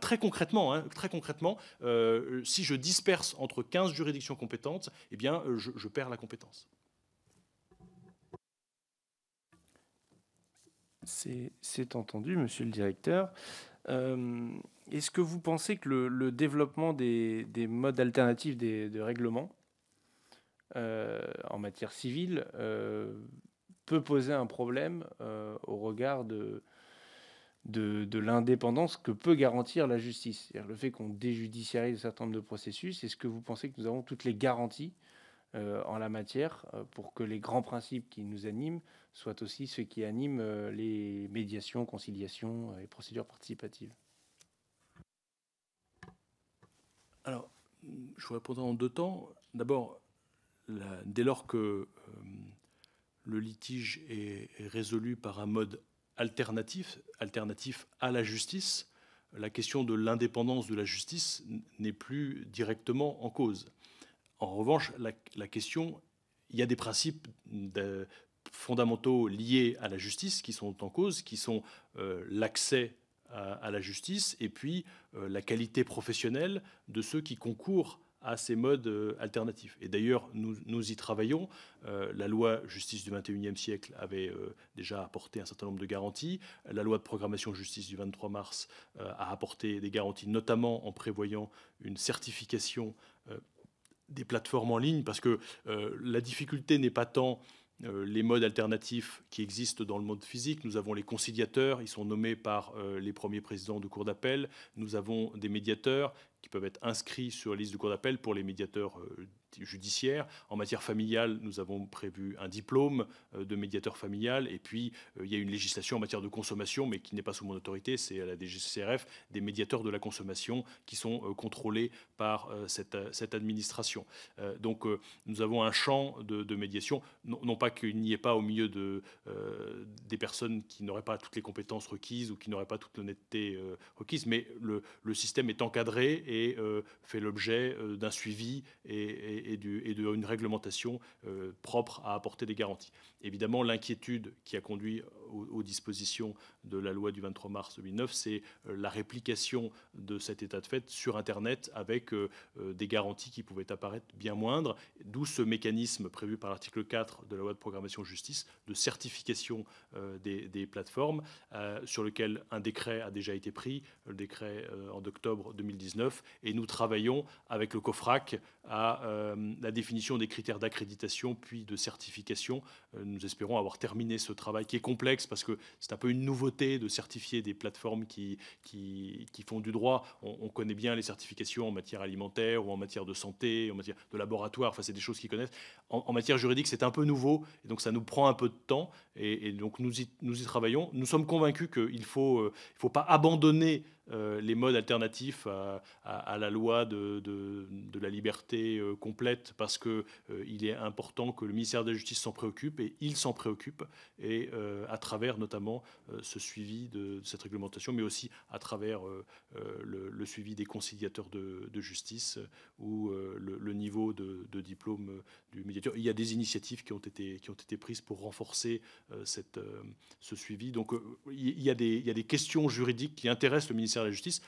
très concrètement, hein, très concrètement euh, si je disperse entre 15 juridictions compétentes, eh bien, euh, je, perds la compétence. C'est entendu, monsieur le directeur. Euh, est-ce que vous pensez que le, développement des, modes alternatifs de règlement en matière civile peut poser un problème au regard de, de, l'indépendance que peut garantir la justice. le fait qu'on déjudiciarise un certain nombre de processus, est-ce que vous pensez que nous avons toutes les garanties euh, en la matière euh, pour que les grands principes qui nous animent soient aussi ceux qui animent euh, les médiations, conciliations et procédures participatives Alors, je vous répondrai en deux temps. D'abord, dès lors que le litige est, résolu par un mode alternatif, alternatif à la justice, la question de l'indépendance de la justice n'est plus directement en cause. En revanche, la, question, il y a des principes fondamentaux liés à la justice qui sont en cause, qui sont euh, l'accès à, la justice et puis euh, la qualité professionnelle de ceux qui concourent à ces modes euh, alternatifs. Et d'ailleurs, nous, nous, y travaillons. Euh, la loi justice du 21e siècle avait euh, déjà apporté un certain nombre de garanties. La loi de programmation justice du 23 mars a apporté des garanties, notamment en prévoyant une certification des plateformes en ligne, parce que la difficulté n'est pas tant les modes alternatifs qui existent dans le monde physique. Nous avons les conciliateurs, ils sont nommés par les premiers présidents de cours d'appel. Nous avons des médiateurs qui peuvent être inscrits sur la liste du cours d'appel pour les médiateurs euh, judiciaire. En matière familiale, nous avons prévu un diplôme euh, de médiateur familial. Et puis, euh, il y a une législation en matière de consommation, mais qui n'est pas sous mon autorité, c'est à la DGCRF, des médiateurs de la consommation qui sont euh, contrôlés par cette, administration. donc, nous avons un champ de, médiation, non, pas qu'il n'y ait pas au milieu de, des personnes qui n'auraient pas toutes les compétences requises ou qui n'auraient pas toute l'honnêteté requise, mais le, le, système est encadré et fait l'objet d'un suivi et et, d'une réglementation euh, propre à apporter des garanties. Évidemment, l'inquiétude qui a conduit aux, dispositions de la loi du 23 mars 2009, c'est euh, la réplication de cet état de fait sur Internet avec euh, des garanties qui pouvaient apparaître bien moindres, d'où ce mécanisme prévu par l'article 4 de la loi de programmation justice de certification des, des, plateformes sur lequel un décret a déjà été pris, le décret en octobre 2019, et nous travaillons avec le COFRAC à euh, la définition des critères d'accréditation puis de certification. Euh, nous espérons avoir terminé ce travail qui est complexe parce que c'est un peu une nouveauté de certifier des plateformes qui, qui, font du droit. On, connaît bien les certifications en matière alimentaire ou en matière de santé, en matière de laboratoire, enfin c'est des choses qu'ils connaissent. En, matière juridique, c'est un peu nouveau et donc ça nous prend un peu de temps et, donc nous y, travaillons. Nous sommes convaincus qu'il ne faut, euh, faut pas abandonner euh, les modes alternatifs à, la loi de, la liberté euh, complète parce que euh, il est important que le ministère de la Justice s'en préoccupe et il s'en préoccupe et à travers notamment ce suivi de, cette réglementation, mais aussi à travers le, suivi des conciliateurs de, justice ou le, le, niveau de, diplôme du médiateur. Il y a des initiatives qui ont été qui ont été prises pour renforcer cette, ce suivi. Donc il y, a des, il y a des questions juridiques qui intéressent le ministère la Justice,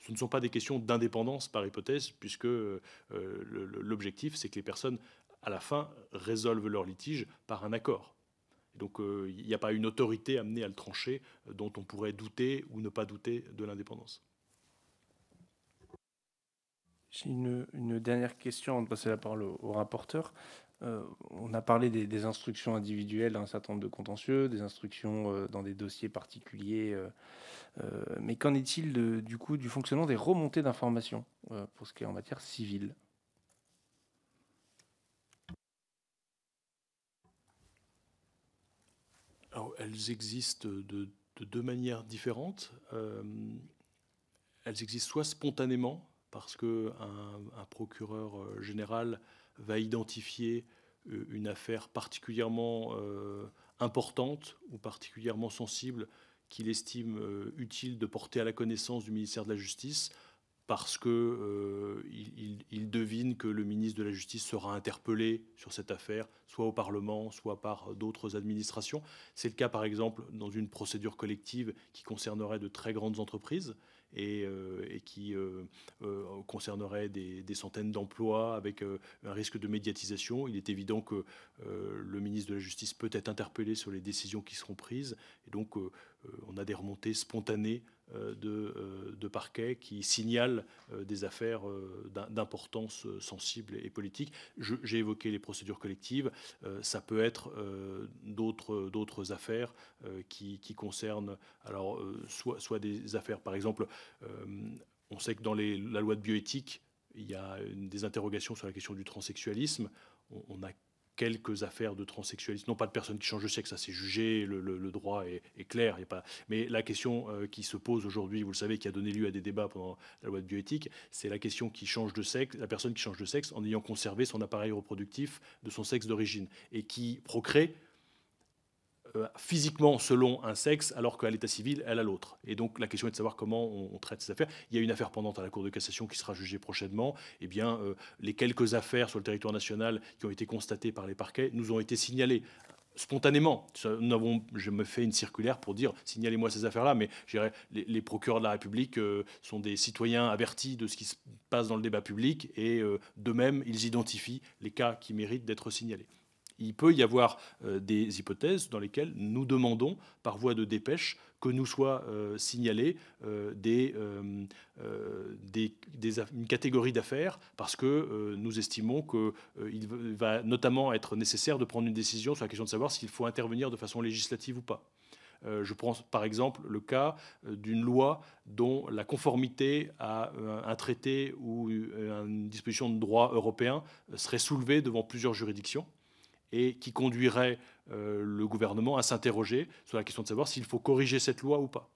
ce ne sont pas des questions d'indépendance par hypothèse, puisque euh, l'objectif, c'est que les personnes, à la fin, résolvent leur litige par un accord. donc, euh, il n'y a pas une autorité amenée à le trancher euh, dont on pourrait douter ou ne pas douter de l'indépendance. J'ai une, dernière question avant de passer la parole au rapporteur. Euh, on a parlé des, instructions individuelles un certain nombre de contentieux, des instructions euh, dans des dossiers particuliers. Euh, mais qu'en est-il du coup du fonctionnement des remontées d'informations pour ce qui est en matière civile elles existent de, deux manières différentes. elles existent soit spontanément, parce qu'un procureur général va identifier euh, une affaire particulièrement euh, importante ou particulièrement sensible qu'il estime euh, utile de porter à la connaissance du ministère de la Justice parce qu'il devine que le ministre de la Justice sera interpellé sur cette affaire, soit au Parlement, soit par d'autres administrations. C'est le cas, par exemple, dans une procédure collective qui concernerait de très grandes entreprises. Euh, et, qui euh, euh, concernerait des, des centaines d'emplois avec un risque de médiatisation. Il est évident que le ministre de la Justice peut être interpellé sur les décisions qui seront prises. Et donc, euh, on a des remontées spontanées euh, de, euh, de parquets qui signalent des affaires d'importance sensible et politique. J'ai évoqué les procédures collectives, ça peut être d'autres affaires qui, qui, concernent alors, soit, soit des affaires, par exemple, on sait que dans la loi de bioéthique, il y a des interrogations sur la question du transsexualisme. on a quelques affaires de transsexualisme, non pas de personnes qui changent de sexe, ça c'est jugé, le, droit est, clair, y a pas... mais la question euh, qui se pose aujourd'hui, vous le savez, qui a donné lieu à des débats pendant la loi de bioéthique, c'est la question qui change de sexe, la personne qui change de sexe en ayant conservé son appareil reproductif de son sexe d'origine et qui procrée euh, physiquement selon un sexe, alors qu'à l'état civil, elle a l'autre. Et donc la question est de savoir comment on, traite ces affaires. Il y a une affaire pendante à la Cour de cassation qui sera jugée prochainement. Eh bien, euh, les quelques affaires sur le territoire national qui ont été constatées par les parquets nous ont été signalées spontanément. Nous je me fais une circulaire pour dire signalez-moi ces affaires-là, mais les, les, procureurs de la République euh, sont des citoyens avertis de ce qui se passe dans le débat public et de même, ils identifient les cas qui méritent d'être signalés. Il peut y avoir euh, des hypothèses dans lesquelles nous demandons, par voie de dépêche, que nous soient euh, signalées euh, des, des, une catégorie d'affaires parce que nous estimons qu'il va notamment être nécessaire de prendre une décision sur la question de savoir s'il faut intervenir de façon législative ou pas. Je prends par exemple le cas d'une loi dont la conformité à un traité ou une disposition de droit européen serait soulevée devant plusieurs juridictions et qui conduirait euh, le gouvernement à s'interroger sur la question de savoir s'il faut corriger cette loi ou pas.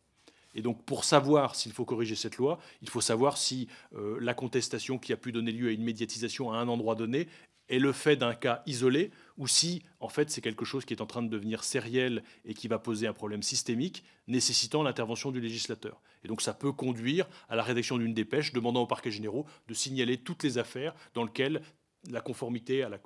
Et donc pour savoir s'il faut corriger cette loi, il faut savoir si euh, la contestation qui a pu donner lieu à une médiatisation à un endroit donné est le fait d'un cas isolé ou si en fait c'est quelque chose qui est en train de devenir sériel et qui va poser un problème systémique nécessitant l'intervention du législateur. Et donc ça peut conduire à la rédaction d'une dépêche demandant au parquet généraux de signaler toutes les affaires dans lesquelles la conformité à la,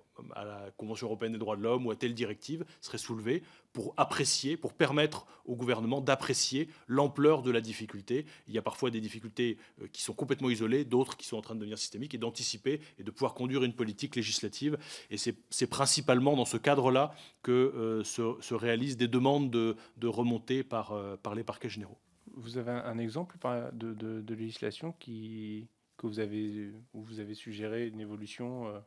Convention européenne des droits de l'homme ou à telle directive serait soulevée pour apprécier, pour permettre au gouvernement d'apprécier l'ampleur de la difficulté. Il y a parfois des difficultés euh, qui sont complètement isolées, d'autres qui sont en train de devenir systémiques, et d'anticiper et de pouvoir conduire une politique législative. Et c'est principalement dans ce cadre-là que euh, se, réalisent des demandes de, de remontée par, euh, par les parquets généraux. Vous avez un exemple de législation qui, vous avez, vous avez suggéré une évolution euh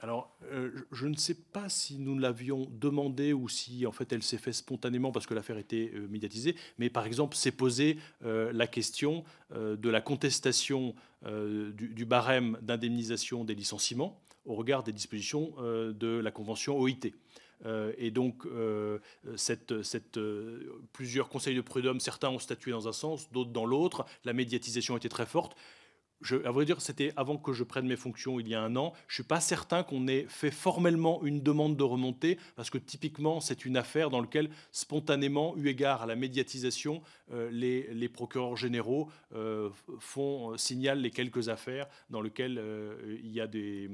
alors, euh, je ne sais pas si nous l'avions demandé ou si en fait elle s'est faite spontanément parce que l'affaire était euh, médiatisée, mais par exemple s'est posée la question de la contestation du, barème d'indemnisation des licenciements au regard des dispositions de la convention OIT. et donc, plusieurs conseils de prud'homme, certains ont statué dans un sens, d'autres dans l'autre. La médiatisation était très forte je, vrai dire, c'était avant que je prenne mes fonctions il y a un an. Je ne suis pas certain qu'on ait fait formellement une demande de remontée, parce que typiquement, c'est une affaire dans laquelle, spontanément, eu égard à la médiatisation, euh, les, procureurs généraux euh, font, euh, signalent les quelques affaires dans lesquelles il, y a des,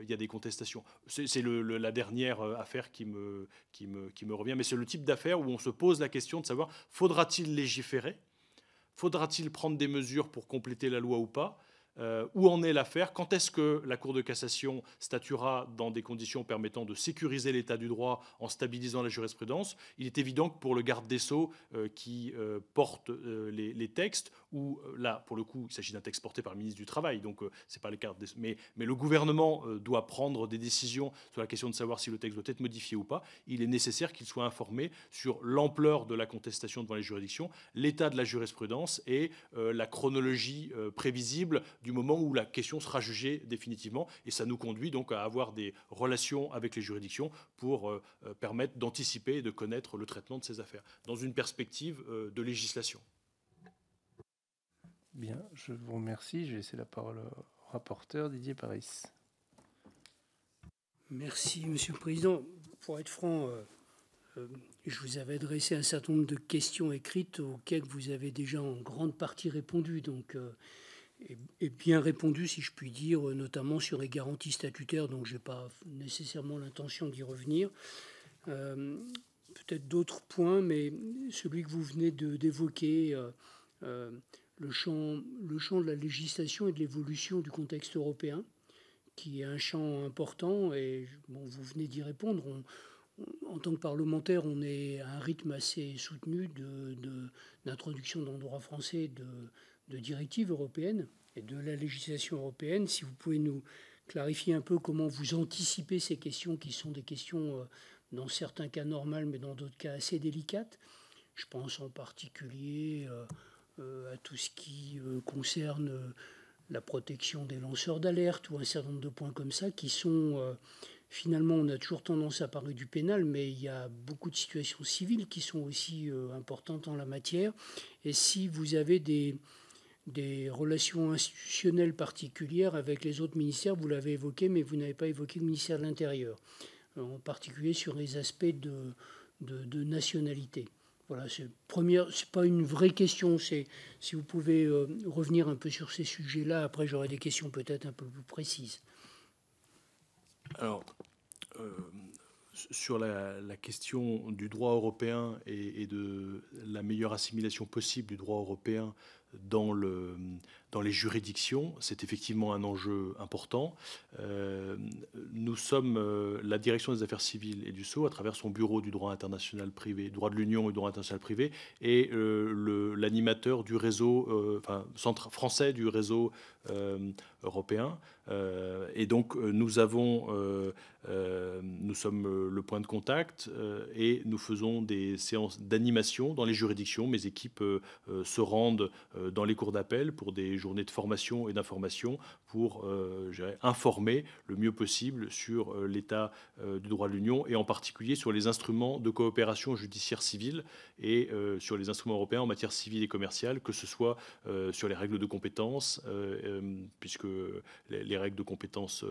il y a des contestations. C'est la dernière affaire qui me, qui me revient, mais c'est le type d'affaire où on se pose la question de savoir, faudra-t-il légiférer Faudra-t-il prendre des mesures pour compléter la loi ou pas euh, où en est l'affaire Quand est-ce que la Cour de cassation statuera dans des conditions permettant de sécuriser l'état du droit en stabilisant la jurisprudence Il est évident que pour le garde des Sceaux euh, qui euh, porte les, textes, où là, pour le coup, il s'agit d'un texte porté par le ministre du Travail, donc c'est pas le garde des mais, mais le gouvernement doit prendre des décisions sur la question de savoir si le texte doit être modifié ou pas, il est nécessaire qu'il soit informé sur l'ampleur de la contestation devant les juridictions, l'état de la jurisprudence et la chronologie prévisible du moment où la question sera jugée définitivement. Et ça nous conduit donc à avoir des relations avec les juridictions pour euh, euh, permettre d'anticiper et de connaître le traitement de ces affaires dans une perspective euh, de législation. Bien, je vous remercie. Je vais laisser la parole au rapporteur Didier Paris. Merci, Monsieur le Président. Pour être franc, je vous avais adressé un certain nombre de questions écrites auxquelles vous avez déjà en grande partie répondu. Donc, et bien répondu, si je puis dire, notamment sur les garanties statutaires, donc je n'ai pas nécessairement l'intention d'y revenir. Euh, peut-être d'autres points, mais celui que vous venez d'évoquer, euh, euh, le, champ, le champ de la législation et de l'évolution du contexte européen, qui est un champ important, et bon, vous venez d'y répondre. On, en tant que parlementaire, on est à un rythme assez soutenu d'introduction de, dans le droit français de, directives européennes et de la législation européenne. Si vous pouvez nous clarifier un peu comment vous anticipez ces questions, qui sont des questions, euh, dans certains cas normales, mais dans d'autres cas assez délicates. Je pense en particulier euh, euh, à tout ce qui concerne la protection des lanceurs d'alerte ou un certain nombre de points comme ça qui sont finalement, on a toujours tendance à parler du pénal, mais il y a beaucoup de situations civiles qui sont aussi euh, importantes en la matière. Et si vous avez des, relations institutionnelles particulières avec les autres ministères, vous l'avez évoqué, mais vous n'avez pas évoqué le ministère de l'Intérieur, euh, en particulier sur les aspects de, nationalité. Voilà, c'est première, pas une vraie question. si vous pouvez euh, revenir un peu sur ces sujets-là. Après, j'aurai des questions peut-être un peu plus précises. Alors, euh, sur la, question du droit européen et, de la meilleure assimilation possible du droit européen dans le, dans les juridictions, c'est effectivement un enjeu important. Euh, nous sommes euh, la direction des affaires civiles et du Sceau, à travers son bureau du droit international privé, droit de l'Union et droit international privé, et euh, l'animateur du réseau, enfin, centre français du réseau européen. et donc, nous avons, nous sommes le point de contact et nous faisons des séances d'animation dans les juridictions. Mes équipes se rendent dans les cours d'appel pour des Journée de formation et d'information pour euh, informer le mieux possible sur euh, l'état euh, du droit de l'Union et en particulier sur les instruments de coopération judiciaire civile et sur les instruments européens en matière civile et commerciale, que ce soit sur les règles de compétences, puisque les règles de compétence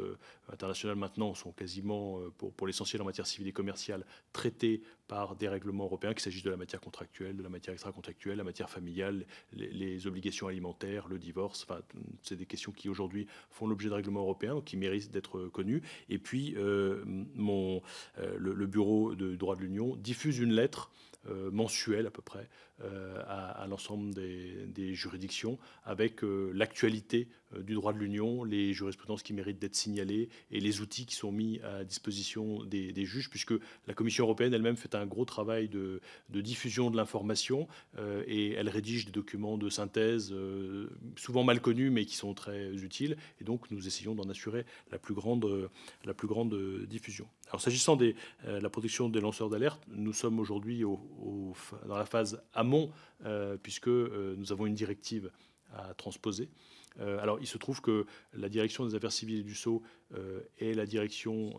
internationales maintenant sont quasiment, pour, l'essentiel en matière civile et commerciale, traitées par des règlements européens, qu'il s'agisse de la matière contractuelle, de la matière extra-contractuelle, la matière familiale, les, obligations alimentaires, le divorce. Enfin, c'est des questions qui aujourd'hui font l'objet de règlements européens, qui méritent d'être connues. Et puis, euh, euh, le, le, bureau de droit de l'Union diffuse une lettre euh, mensuel à peu près euh, à, l'ensemble des, juridictions avec euh, l'actualité du droit de l'Union, les jurisprudences qui méritent d'être signalées et les outils qui sont mis à disposition des, juges, puisque la Commission européenne elle-même fait un gros travail de, diffusion de l'information et elle rédige des documents de synthèse souvent mal connus mais qui sont très utiles. Et donc nous essayons d'en assurer la plus grande, la plus grande diffusion. Alors s'agissant de euh, la protection des lanceurs d'alerte, nous sommes aujourd'hui dans la phase amont, euh, puisque euh, nous avons une directive à transposer. alors il se trouve que la direction des affaires civiles du Sceau est la direction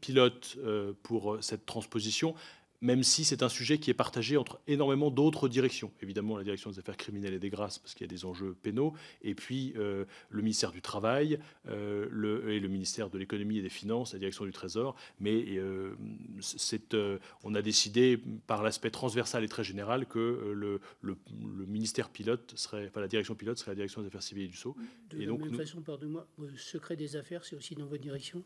pilote pour cette transposition même si c'est un sujet qui est partagé entre énormément d'autres directions. Évidemment, la direction des affaires criminelles et des grâces, parce qu'il y a des enjeux pénaux, et puis euh, le ministère du Travail, euh, le, et le ministère de l'économie et des finances, la direction du Trésor. Mais euh, on a décidé, par l'aspect transversal et très général, que le, ministère pilote serait, enfin la direction pilote serait la direction des affaires civiles et du Sceau. De et donc, même façon, moi secret des affaires, c'est aussi dans votre direction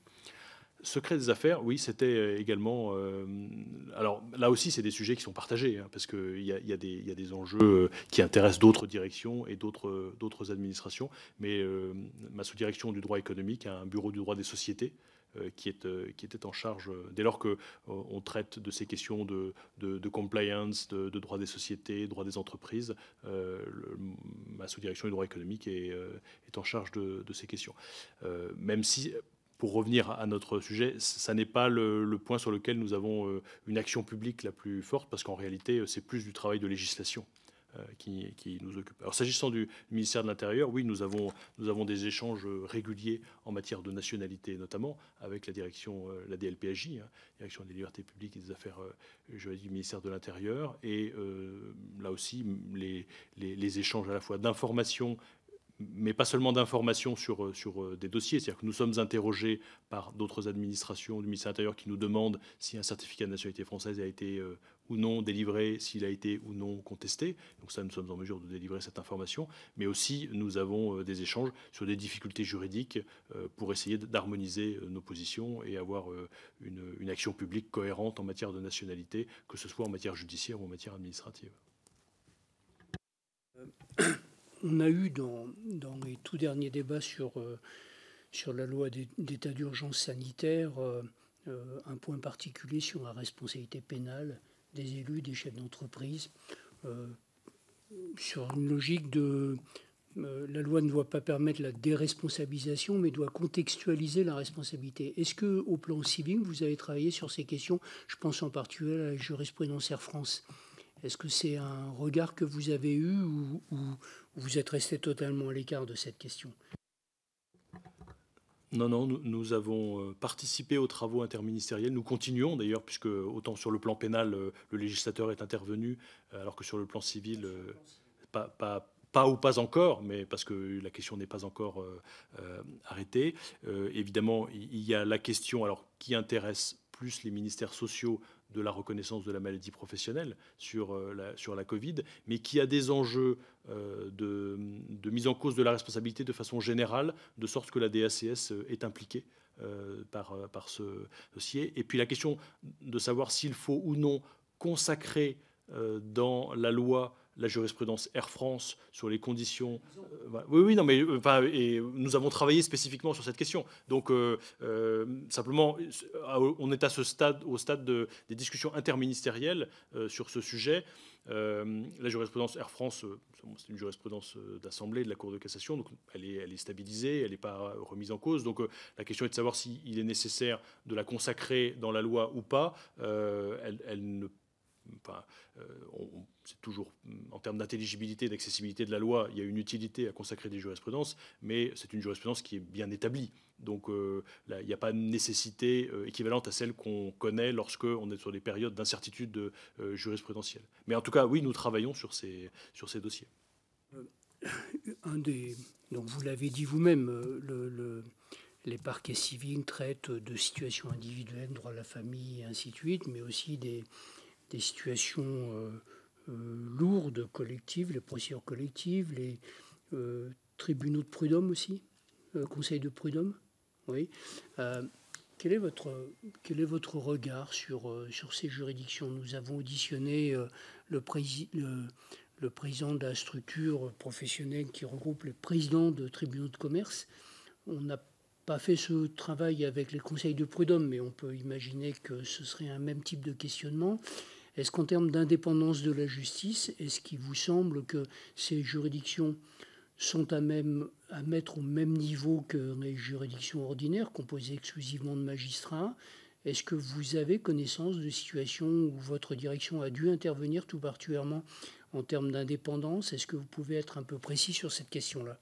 Secret des affaires, oui, c'était euh, également. Euh, alors là aussi, c'est des sujets qui sont partagés, hein, parce qu'il y, a des enjeux euh, qui intéressent d'autres directions et d'autres administrations. Mais ma sous-direction du droit économique a un bureau du droit des sociétés qui, était en charge, dès lors qu'on on traite de ces questions de, compliance, de, droit des sociétés, droit des entreprises, ma sous-direction du droit économique est, en charge de, ces questions. même si, pour revenir à notre sujet, ça n'est pas le, point sur lequel nous avons euh, une action publique la plus forte, parce qu'en réalité, euh, c'est plus du travail de législation. Euh, qui, nous occupe. Alors s'agissant du ministère de l'Intérieur, oui, nous avons, des échanges réguliers en matière de nationalité, notamment avec la direction, la DLPAJ, hein, direction des libertés publiques et des affaires juridiques du ministère de l'Intérieur, et là aussi les, les, échanges à la fois d'informations mais pas seulement d'informations sur, euh, sur euh, des dossiers. C'est-à-dire que nous sommes interrogés par d'autres administrations du ministère de l'Intérieur qui nous demandent si un certificat de nationalité française a été euh, ou non délivré, s'il a été ou non contesté. Donc ça, nous sommes en mesure de délivrer cette information. Mais aussi, nous avons des échanges sur des difficultés juridiques pour essayer d'harmoniser nos positions et avoir une, une action publique cohérente en matière de nationalité, que ce soit en matière judiciaire ou en matière administrative. *coughs* on a eu dans, les tout derniers débats sur, euh, la loi d'état d'urgence sanitaire euh, euh, un point particulier sur la responsabilité pénale des élus, des chefs d'entreprise, sur une logique de... La loi ne doit pas permettre la déresponsabilisation, mais doit contextualiser la responsabilité. Est-ce que, au plan civil, vous avez travaillé sur ces questions Je pense en particulier à la jurisprudence Air France, est-ce que c'est un regard que vous avez eu ou, vous êtes resté totalement à l'écart de cette question non, non, nous, avons euh, participé aux travaux interministériels. Nous continuons d'ailleurs, puisque autant sur le plan pénal, euh, le législateur est intervenu, euh, alors que sur le plan civil, pas, ou pas encore, mais parce que la question n'est pas encore arrêtée. évidemment, il y a la question alors, qui intéresse plus les ministères sociaux de la reconnaissance de la maladie professionnelle sur, euh, la, sur la Covid, mais qui a des enjeux euh, de, mise en cause de la responsabilité de façon générale, de sorte que la DACS euh, est impliquée par, par ce dossier. Et puis la question de savoir s'il faut ou non consacrer dans la loi la jurisprudence Air France sur les conditions. Euh, oui, oui, non, mais euh, enfin, et nous avons travaillé spécifiquement sur cette question. Donc, euh, simplement, on est à ce stade, au stade des discussions interministérielles sur ce sujet. la jurisprudence Air France, c'est une jurisprudence d'assemblée de la Cour de cassation, donc elle est, elle est stabilisée, elle n'est pas remise en cause. Donc, la question est de savoir s'il il est nécessaire de la consacrer dans la loi ou pas. elle, elle ne peut enfin, euh, c'est toujours en termes d'intelligibilité, d'accessibilité de la loi, il y a une utilité à consacrer des jurisprudences, mais c'est une jurisprudence qui est bien établie. Donc euh, il n'y a pas de nécessité euh, équivalente à celle qu'on connaît lorsqu'on est sur des périodes d'incertitude jurisprudentielle. Mais en tout cas, oui, nous travaillons sur ces, sur ces dossiers. Un des, donc vous l'avez dit vous-même, le, les parquets civils traitent de situations individuelles, droit à la famille, et ainsi de suite, mais aussi des, des situations euh, euh, lourdes, collectives, les procédures collectives, les euh, tribunaux de prud'homme aussi, conseil de prud'homme. Oui. Quel est, votre, quel est votre, regard sur, sur ces juridictions Nous avons auditionné le, le, président de la structure professionnelle qui regroupe les présidents de tribunaux de commerce. On n'a pas fait ce travail avec les conseils de prud'homme, mais on peut imaginer que ce serait un même type de questionnement. Est-ce qu'en termes d'indépendance de la justice, est-ce qu'il vous semble que ces juridictions sont à, même, à mettre au même niveau que les juridictions ordinaires composées exclusivement de magistrats Est-ce que vous avez connaissance de situations où votre direction a dû intervenir tout particulièrement en termes d'indépendance Est-ce que vous pouvez être un peu précis sur cette question-là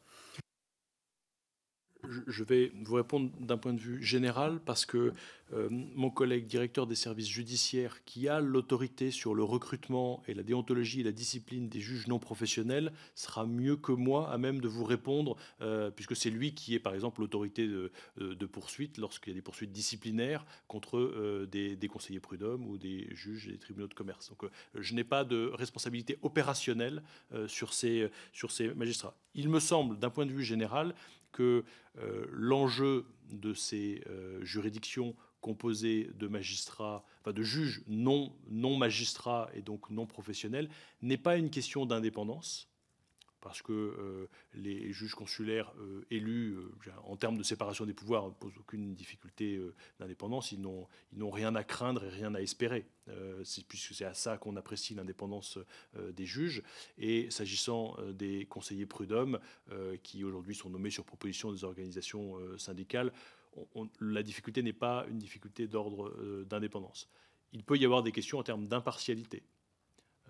je vais vous répondre d'un point de vue général parce que euh, mon collègue directeur des services judiciaires, qui a l'autorité sur le recrutement et la déontologie et la discipline des juges non professionnels, sera mieux que moi à même de vous répondre, euh, puisque c'est lui qui est par exemple l'autorité de, euh, poursuite lorsqu'il y a des poursuites disciplinaires contre des, conseillers prud'hommes ou des juges des tribunaux de commerce. Donc je n'ai pas de responsabilité opérationnelle sur, ces, sur ces magistrats. Il me semble, d'un point de vue général, que euh, l'enjeu de ces euh, juridictions composées de magistrats, enfin de juges non, non magistrats et donc non professionnels, n'est pas une question d'indépendance, parce que euh, les juges consulaires euh, élus, euh, en termes de séparation des pouvoirs, ne posent aucune difficulté d'indépendance. Ils n'ont rien à craindre et rien à espérer, puisque c'est à ça qu'on apprécie l'indépendance des juges. Et s'agissant des conseillers prud'hommes, qui aujourd'hui sont nommés sur proposition des organisations syndicales, la difficulté n'est pas une difficulté d'ordre d'indépendance. Il peut y avoir des questions en termes d'impartialité.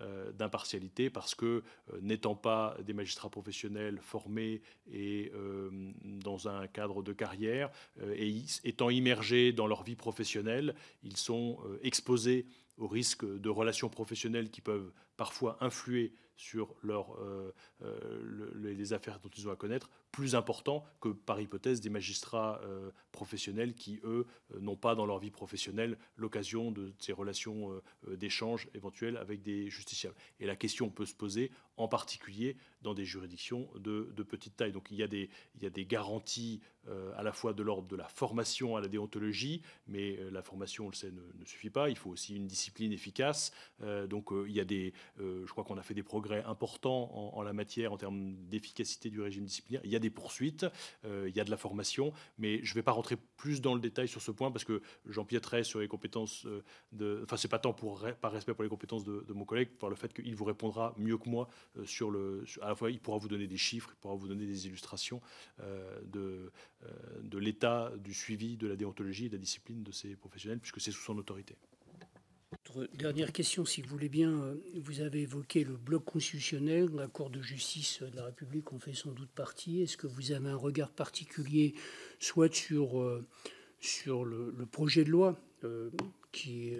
Euh, d'impartialité parce que euh, n'étant pas des magistrats professionnels formés et euh, dans un cadre de carrière et étant immergés dans leur vie professionnelle, ils sont exposés au risque de relations professionnelles qui peuvent parfois influer sur les affaires dont ils ont à connaître, plus important que par hypothèse des magistrats euh, professionnels qui, eux, euh, n'ont pas dans leur vie professionnelle l'occasion de ces relations euh, d'échange éventuelles avec des justiciables. Et la question peut se poser en particulier dans des juridictions de, petite taille. Donc il y a des, il y a des garanties à la fois de l'ordre de la formation à la déontologie, mais la formation, on le sait, ne, suffit pas. Il faut aussi une discipline efficace. donc il y a des, je crois qu'on a fait des progrès importants en, en la matière en termes d'efficacité du régime disciplinaire. Il y a des poursuites, euh, il y a de la formation, mais je ne vais pas rentrer plus dans le détail sur ce point parce que j'empiéterai sur les compétences euh, de. Enfin, n'est pas tant pour, par respect pour les compétences de, mon collègue, par le fait qu'il vous répondra mieux que moi euh, sur le. à la fois, il pourra vous donner des chiffres, il pourra vous donner des illustrations de, de l'état du suivi de la déontologie et de la discipline de ces professionnels, puisque c'est sous son autorité. Dernière question, si vous voulez bien. Euh, vous avez évoqué le bloc constitutionnel. La Cour de justice de la République en fait sans doute partie. Est-ce que vous avez un regard particulier, soit sur, euh, sur le, projet de loi, euh, qui,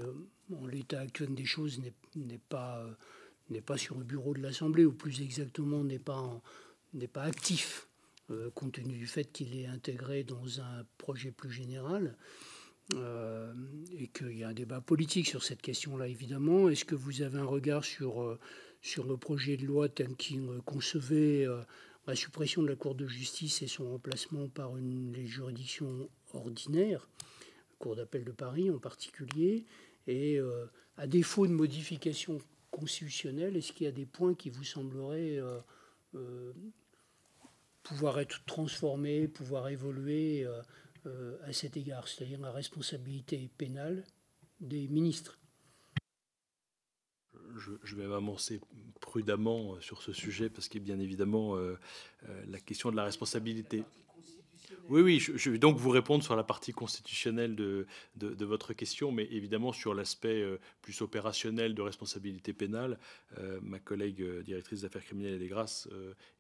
en l'état actuel des choses, n'est pas, pas sur le bureau de l'Assemblée, ou plus exactement, n'est pas, pas actif, compte tenu du fait qu'il est intégré dans un projet plus général il qu'il y a un débat politique sur cette question-là, évidemment. Est-ce que vous avez un regard sur, euh, sur le projet de loi tel euh, concevait euh, la suppression de la Cour de justice et son remplacement par une juridictions ordinaire, Cour d'appel de Paris en particulier, et à défaut de modification constitutionnelle, est-ce qu'il y a des points qui vous sembleraient pouvoir être transformés, pouvoir évoluer euh, à cet égard, c'est-à-dire la responsabilité pénale des ministres. Je, vais m'avancer prudemment euh, sur ce sujet parce a bien évidemment euh, la question de la responsabilité. Oui, oui, je, vais donc vous répondre sur la partie constitutionnelle de, votre question, mais évidemment sur l'aspect plus opérationnel de responsabilité pénale, ma collègue directrice d'affaires criminelles et des grâces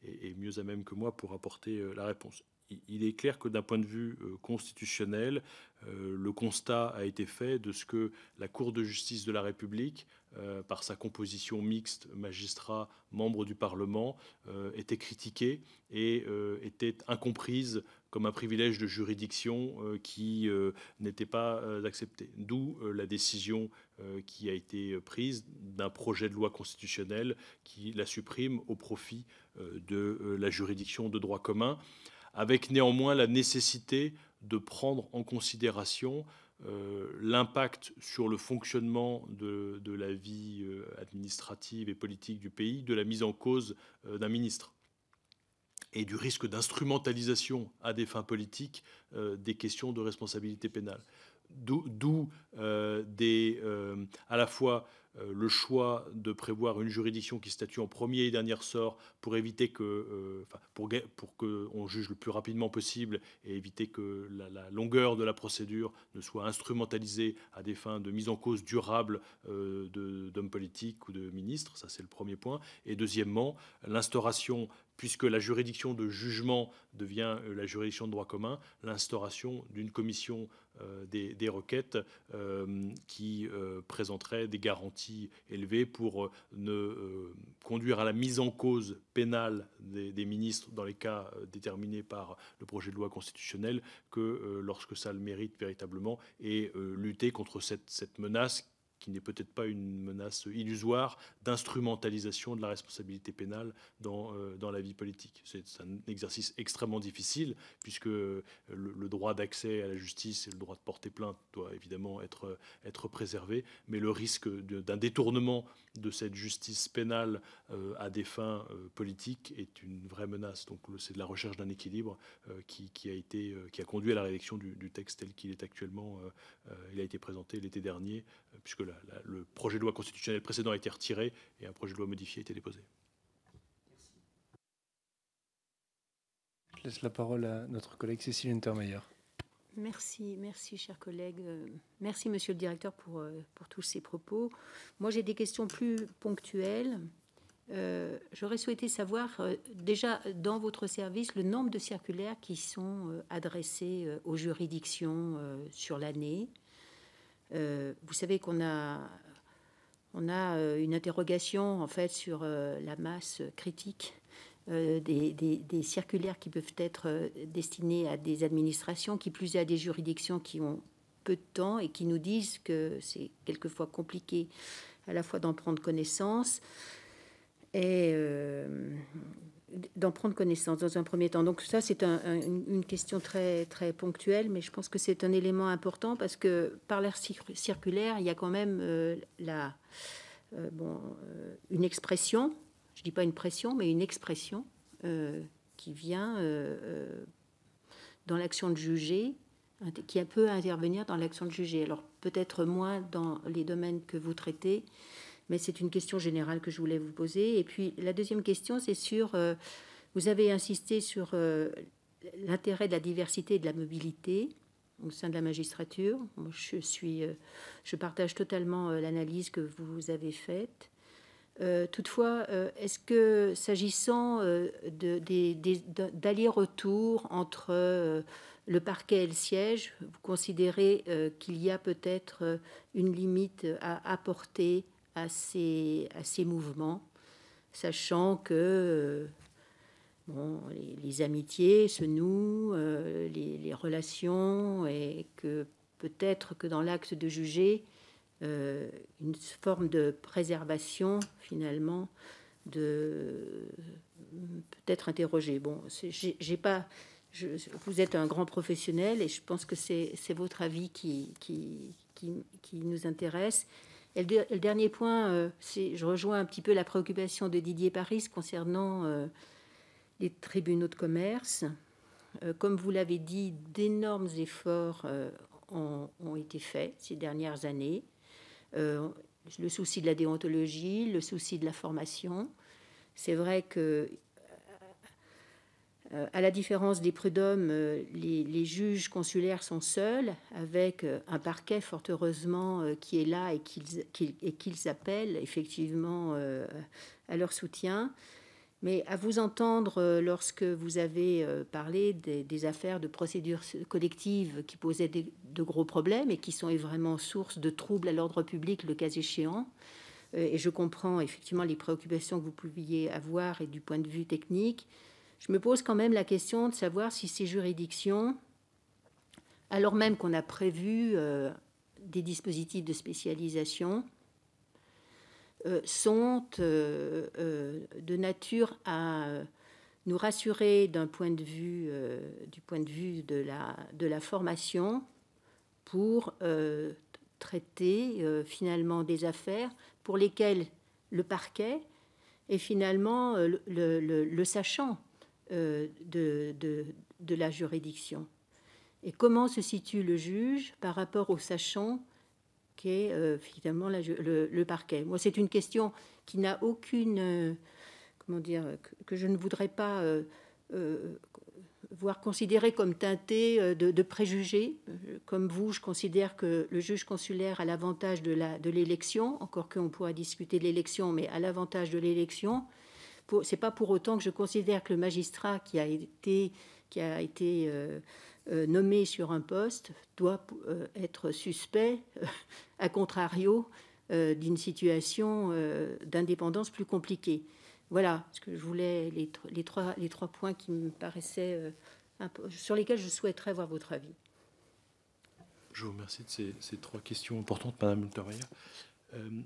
est, est, mieux à même que moi pour apporter la réponse il est clair que d'un point de vue euh, constitutionnel, euh, le constat a été fait de ce que la Cour de justice de la République, euh, par sa composition mixte magistrat membres du Parlement, était critiquée et était incomprise comme un privilège de juridiction qui n'était pas accepté. D'où la décision qui a été prise d'un projet de loi constitutionnelle qui la supprime au profit de la juridiction de droit commun avec néanmoins la nécessité de prendre en considération euh, l'impact sur le fonctionnement de, la vie euh, administrative et politique du pays de la mise en cause euh, d'un ministre et du risque d'instrumentalisation à des fins politiques des questions de responsabilité pénale. D'où à la fois euh, le choix de prévoir une juridiction qui statue en premier et dernier sort pour éviter que, euh, pour, pour que on juge le plus rapidement possible et éviter que la, la, longueur de la procédure ne soit instrumentalisée à des fins de mise en cause durable euh, d'hommes politiques ou de ministres. Ça, c'est le premier point. Et deuxièmement, l'instauration puisque la juridiction de jugement devient euh, la juridiction de droit commun, l'instauration d'une commission euh, des, requêtes euh, qui présenterait des garanties élevées pour ne conduire à la mise en cause pénale des, ministres dans les cas déterminés par le projet de loi constitutionnel, que lorsque ça le mérite véritablement et lutter contre cette menace qui n'est peut-être pas une menace illusoire d'instrumentalisation de la responsabilité pénale dans, euh, la vie politique. C'est un exercice extrêmement difficile, puisque euh, le, droit d'accès à la justice et le droit de porter plainte doit évidemment être, euh, être préservé, mais le risque d'un détournement de cette justice pénale euh, à des fins euh, politiques est une vraie menace. Donc c'est de la recherche d'un équilibre euh, qui, a été, qui a conduit à la rédaction du, texte tel qu'il est actuellement. il a été présenté l'été dernier, puisque le projet de loi constitutionnel précédent a été retiré et un projet de loi modifié a été déposé. Je laisse la parole à notre collègue Cécile intermeyer Merci, merci, cher collègue. Euh, merci, monsieur le directeur, euh, pour, tous ces propos. Moi, j'ai des questions plus ponctuelles. Euh, j'aurais souhaité savoir, déjà, dans votre service, le nombre de circulaires qui sont adressés aux juridictions sur l'année. vous savez qu'on a, on a une interrogation, en fait, sur la masse critique euh, des, circulaires qui peuvent être euh, destinés à des administrations, qui plus est à des juridictions qui ont peu de temps et qui nous disent que c'est quelquefois compliqué à la fois d'en prendre connaissance et euh, d'en prendre connaissance dans un premier temps. Donc ça, c'est une question très, très ponctuelle, mais je pense que c'est un élément important parce que par l'air circulaire, il y a quand même la, bon, une expression je ne dis pas une pression, mais une expression euh, qui vient euh, euh, dans l'action de juger, qui a peut intervenir dans l'action de juger. Alors peut-être moins dans les domaines que vous traitez, mais c'est une question générale que je voulais vous poser. Et puis la deuxième question, c'est sur, vous avez insisté sur l'intérêt de la diversité et de la mobilité au sein de la magistrature. je, suis, je partage totalement l'analyse que vous avez faite. Euh, toutefois, euh, est-ce que s'agissant euh, d'aller-retour entre le parquet et le siège, vous considérez qu'il y a peut-être une limite à apporter à ces, mouvements, sachant que les, amitiés se nouent, les, les, relations, et que peut-être que dans l'acte de juger, euh, une forme de préservation finalement de peut-être interroger. Bon, j'ai pas. vous êtes un grand professionnel et je pense que c'est votre avis qui, qui, qui, nous intéresse. le, dernier point, euh, c'est je rejoins un petit peu la préoccupation de Didier Paris concernant euh, les tribunaux de commerce. comme vous l'avez dit, d'énormes efforts ont, ont été faits ces dernières années euh, le souci de la déontologie, le souci de la formation. C'est vrai que, euh, à la différence des prud'hommes, euh, les, juges consulaires sont seuls, avec un parquet fort heureusement qui est là et qu'ils appellent effectivement à leur soutien. Mais à vous entendre, euh, lorsque vous avez euh, parlé des, affaires de procédures collectives qui posaient de gros problèmes et qui sont vraiment source de troubles à l'ordre public, le cas échéant, euh, et je comprends effectivement les préoccupations que vous pouviez avoir et du point de vue technique, je me pose quand même la question de savoir si ces juridictions, alors même qu'on a prévu des dispositifs de spécialisation, euh, sont euh, euh, de nature à nous rassurer d'un point de vue, du point de vue de la, formation pour traiter finalement des affaires pour lesquelles le parquet est finalement le, sachant de, la juridiction. Et comment se situe le juge par rapport au sachant qu'est euh, finalement le, parquet. Moi, c'est une question qui n'a aucune, euh, comment dire, que, je ne voudrais pas euh, voir considérée comme teintée de, préjugés. Comme vous, je considère que le juge consulaire a l'avantage de l'élection, la, de encore qu'on pourra discuter de l'élection, mais à l'avantage de l'élection. C'est pas pour autant que je considère que le magistrat qui a été, qui a été euh, nommé sur un poste doit euh, être suspect, euh, à contrario, d'une situation d'indépendance plus compliquée. Voilà ce que je voulais, les, trois, les trois points qui me paraissaient, sur lesquels je souhaiterais avoir votre avis. Je vous remercie de ces, trois questions importantes, Madame Lutteria.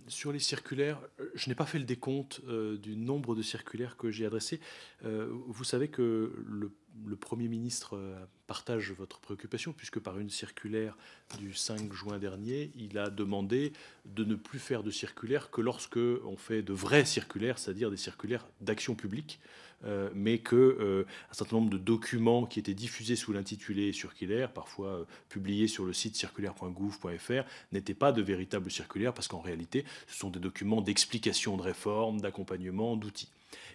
sur les circulaires, je n'ai pas fait le décompte du nombre de circulaires que j'ai adressés. vous savez que le le Premier ministre euh, partage votre préoccupation, puisque par une circulaire du 5 juin dernier, il a demandé de ne plus faire de circulaire que lorsque on fait de vraies circulaires, c'est-à-dire des circulaires d'action publique, euh, mais qu'un euh, certain nombre de documents qui étaient diffusés sous l'intitulé circulaire, parfois publiés sur le site circulaire.gouv.fr, n'étaient pas de véritables circulaires, parce qu'en réalité, ce sont des documents d'explication de réforme, d'accompagnement, d'outils.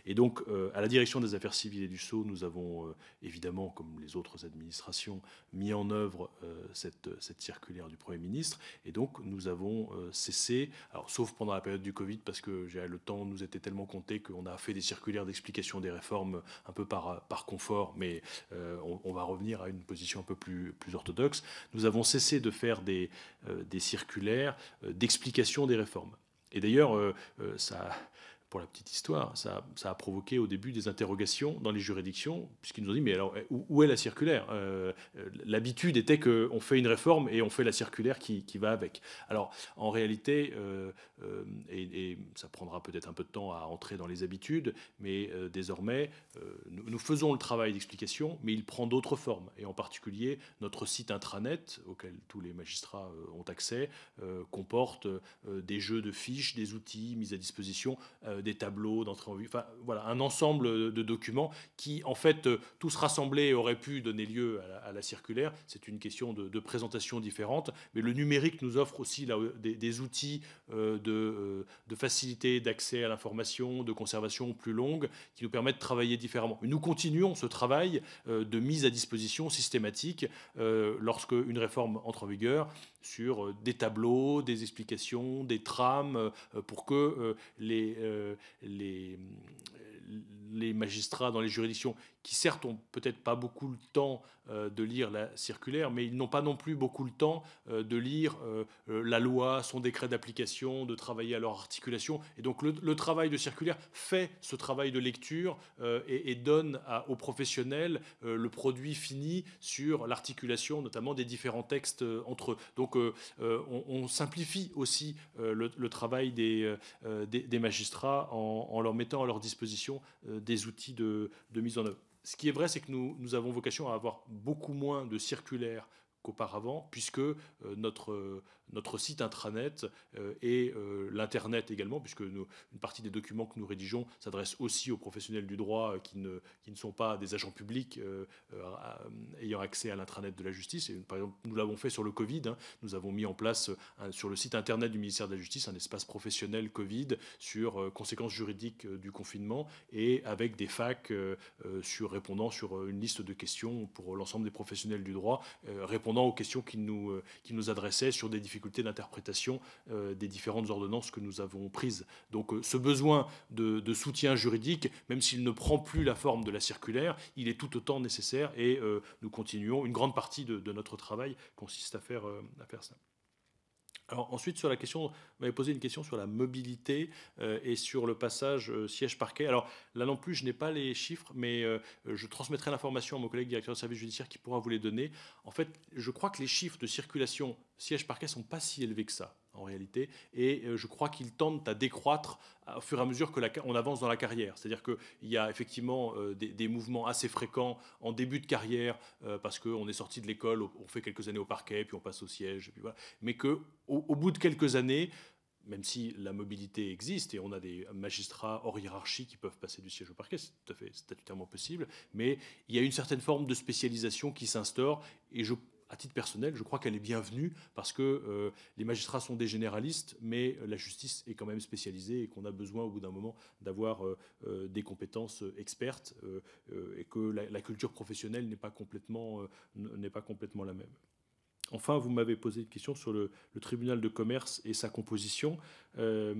Et donc, euh, à la direction des affaires civiles et du Sceau, nous avons euh, évidemment, comme les autres administrations, mis en œuvre euh, cette, circulaire du Premier ministre. Et donc, nous avons cessé, alors, sauf pendant la période du Covid, parce que le temps nous était tellement compté qu'on a fait des circulaires d'explication des réformes un peu par, confort, mais on, va revenir à une position un peu plus, plus orthodoxe. Nous avons cessé de faire des, des circulaires d'explication des réformes. Et d'ailleurs, ça pour la petite histoire, ça, a provoqué au début des interrogations dans les juridictions, puisqu'ils nous ont dit, mais alors, où, est la circulaire euh, L'habitude était qu'on fait une réforme et on fait la circulaire qui, va avec. Alors, en réalité, euh, euh, et, ça prendra peut-être un peu de temps à entrer dans les habitudes, mais désormais, nous, faisons le travail d'explication, mais il prend d'autres formes. Et en particulier, notre site intranet, auquel tous les magistrats ont accès, comporte des jeux de fiches, des outils mis à disposition. Euh, des tableaux d'entrevue, enfin voilà, un ensemble de documents qui, en fait, euh, tous rassemblés auraient pu donner lieu à la, circulaire. C'est une question de, présentation différente, mais le numérique nous offre aussi euh, des, outils de, de facilité d'accès à l'information, de conservation plus longue, qui nous permettent de travailler différemment. Nous continuons ce travail de mise à disposition systématique lorsque une réforme entre en vigueur sur euh, des tableaux, des explications, des trames, euh, pour que euh, les, les, les magistrats dans les juridictions qui certes ont peut-être pas beaucoup le temps euh, de lire la circulaire, mais ils n'ont pas non plus beaucoup le temps euh, de lire euh, la loi, son décret d'application, de travailler à leur articulation. Et donc le, travail de circulaire fait ce travail de lecture et, donne aux professionnels le produit fini sur l'articulation notamment des différents textes entre eux. Donc on, simplifie aussi le, travail des, magistrats en, leur mettant à leur disposition des outils de mise en œuvre ce qui est vrai, c'est que nous, avons vocation à avoir beaucoup moins de circulaires qu'auparavant, puisque euh, notre euh, notre site intranet euh, et euh, l'Internet également, puisque une partie des documents que nous rédigeons s'adresse aussi aux professionnels du droit euh, qui ne, qui ne sont pas des agents publics ayant accès à l'intranet de la justice. Et, par exemple, nous l'avons fait sur le Covid. Hein. nous avons mis en place sur le site Internet du ministère de la Justice un espace professionnel Covid sur conséquences juridiques du confinement et avec des facs sur, répondant sur une liste de questions pour l'ensemble des professionnels du droit, répondant aux questions qu'ils nous, qui nous adressaient sur des difficultés d'interprétation euh, des différentes ordonnances que nous avons prises. Donc euh, ce besoin de, soutien juridique, même s'il ne prend plus la forme de la circulaire, il est tout autant nécessaire et euh, nous continuons. Une grande partie de, notre travail consiste à faire, à faire ça. Alors ensuite, sur la question, vous m'avez posé une question sur la mobilité et sur le passage siège-parquet. Alors là non plus, je n'ai pas les chiffres, mais je transmettrai l'information à mon collègue directeur de service judiciaire qui pourra vous les donner. En fait, je crois que les chiffres de circulation sièges parquet sont pas si élevés que ça en réalité, et euh, je crois qu'ils tendent à décroître euh, au fur et à mesure que on avance dans la carrière. C'est-à-dire qu'il y a effectivement euh, des, mouvements assez fréquents en début de carrière parce qu'on est sorti de l'école, on fait quelques années au parquet, puis on passe au siège, mais que bout de quelques années, même si la mobilité existe et on a des magistrats hors hiérarchie qui peuvent passer du siège au parquet, c'est tout à fait statutairement possible, mais il y a une certaine forme de spécialisation qui s'instaure et je, à titre personnel, je crois qu'elle est bienvenue parce que euh, les magistrats sont des généralistes, mais la justice est quand même spécialisée et qu'on a besoin au bout d'un moment d'avoir euh, euh, des compétences expertes et que la, culture professionnelle n'est pas, complètement, pas complètement la même. Enfin, vous m'avez posé une question sur le, tribunal de commerce et sa composition. je,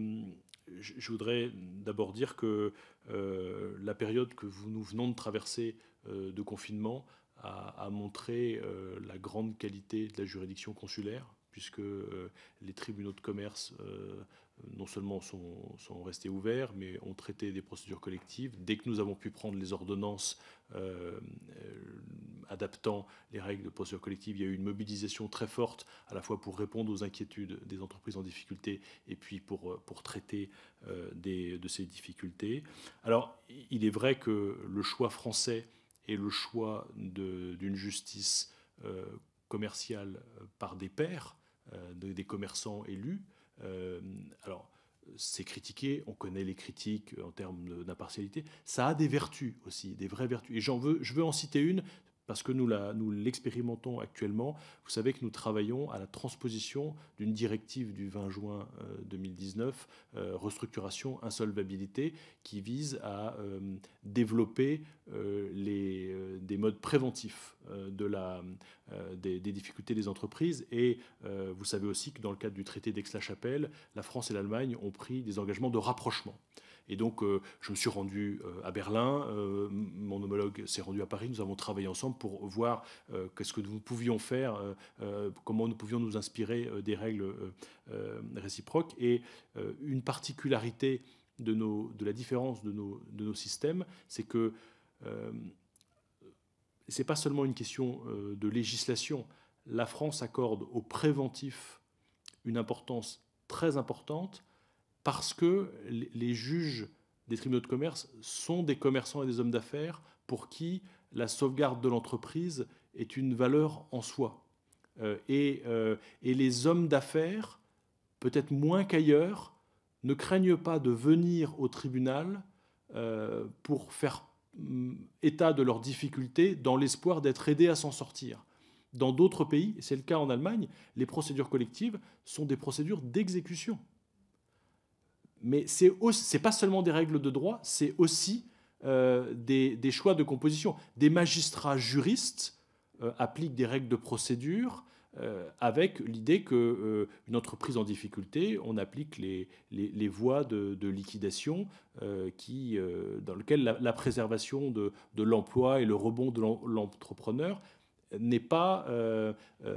voudrais d'abord dire que la période que vous, nous venons de traverser de confinement a montré euh, la grande qualité de la juridiction consulaire, puisque euh, les tribunaux de commerce euh, non seulement sont, restés ouverts, mais ont traité des procédures collectives. Dès que nous avons pu prendre les ordonnances adaptant les règles de procédures collective, il y a eu une mobilisation très forte, à la fois pour répondre aux inquiétudes des entreprises en difficulté et puis pour, pour traiter de ces difficultés. Alors, il est vrai que le choix français et le choix d'une justice euh, commerciale euh, par des pairs, euh, des commerçants élus. alors, c'est critiqué, on connaît les critiques en termes d'impartialité. Ça a des vertus aussi, des vraies vertus. Et j'en veux, je veux en citer une parce que nous, l'expérimentons actuellement. Vous savez que nous travaillons à la transposition d'une directive du 20 juin 2019, euh, euh, restructuration insolvabilité, qui vise à euh, développer des modes préventifs de des, des, difficultés des entreprises. Et vous savez aussi que dans le cadre du traité d'Aix-la-Chapelle, la France et l'Allemagne ont pris des engagements de rapprochement. Et donc, euh, je me suis rendu euh, à Berlin, euh, mon homologue s'est rendu à Paris, nous avons travaillé ensemble pour voir qu'est-ce que nous pouvions faire, comment nous pouvions nous inspirer des règles réciproques. Et une particularité de, la différence de nos, systèmes, c'est que ce n'est pas seulement une question de législation. La France accorde au préventif une importance très importante parce que les juges des tribunaux de commerce sont des commerçants et des hommes d'affaires pour qui la sauvegarde de l'entreprise est une valeur en soi. Euh, euh, et, les hommes d'affaires, peut-être moins qu'ailleurs, ne craignent pas de venir au tribunal euh, pour faire mm, état de leurs difficultés dans l'espoir d'être aidés à s'en sortir. Dans d'autres pays, et c'est le cas en Allemagne, les procédures collectives sont des procédures d'exécution mais c'est n'est pas seulement des règles de droit, c'est aussi euh, des, choix de composition. Des magistrats juristes euh, appliquent des règles de procédure euh, avec l'idée qu'une une entreprise en difficulté, on applique les, voies de, liquidation qui, dans lequel la, préservation de, l'emploi et le rebond de l'entrepreneur n'est pas,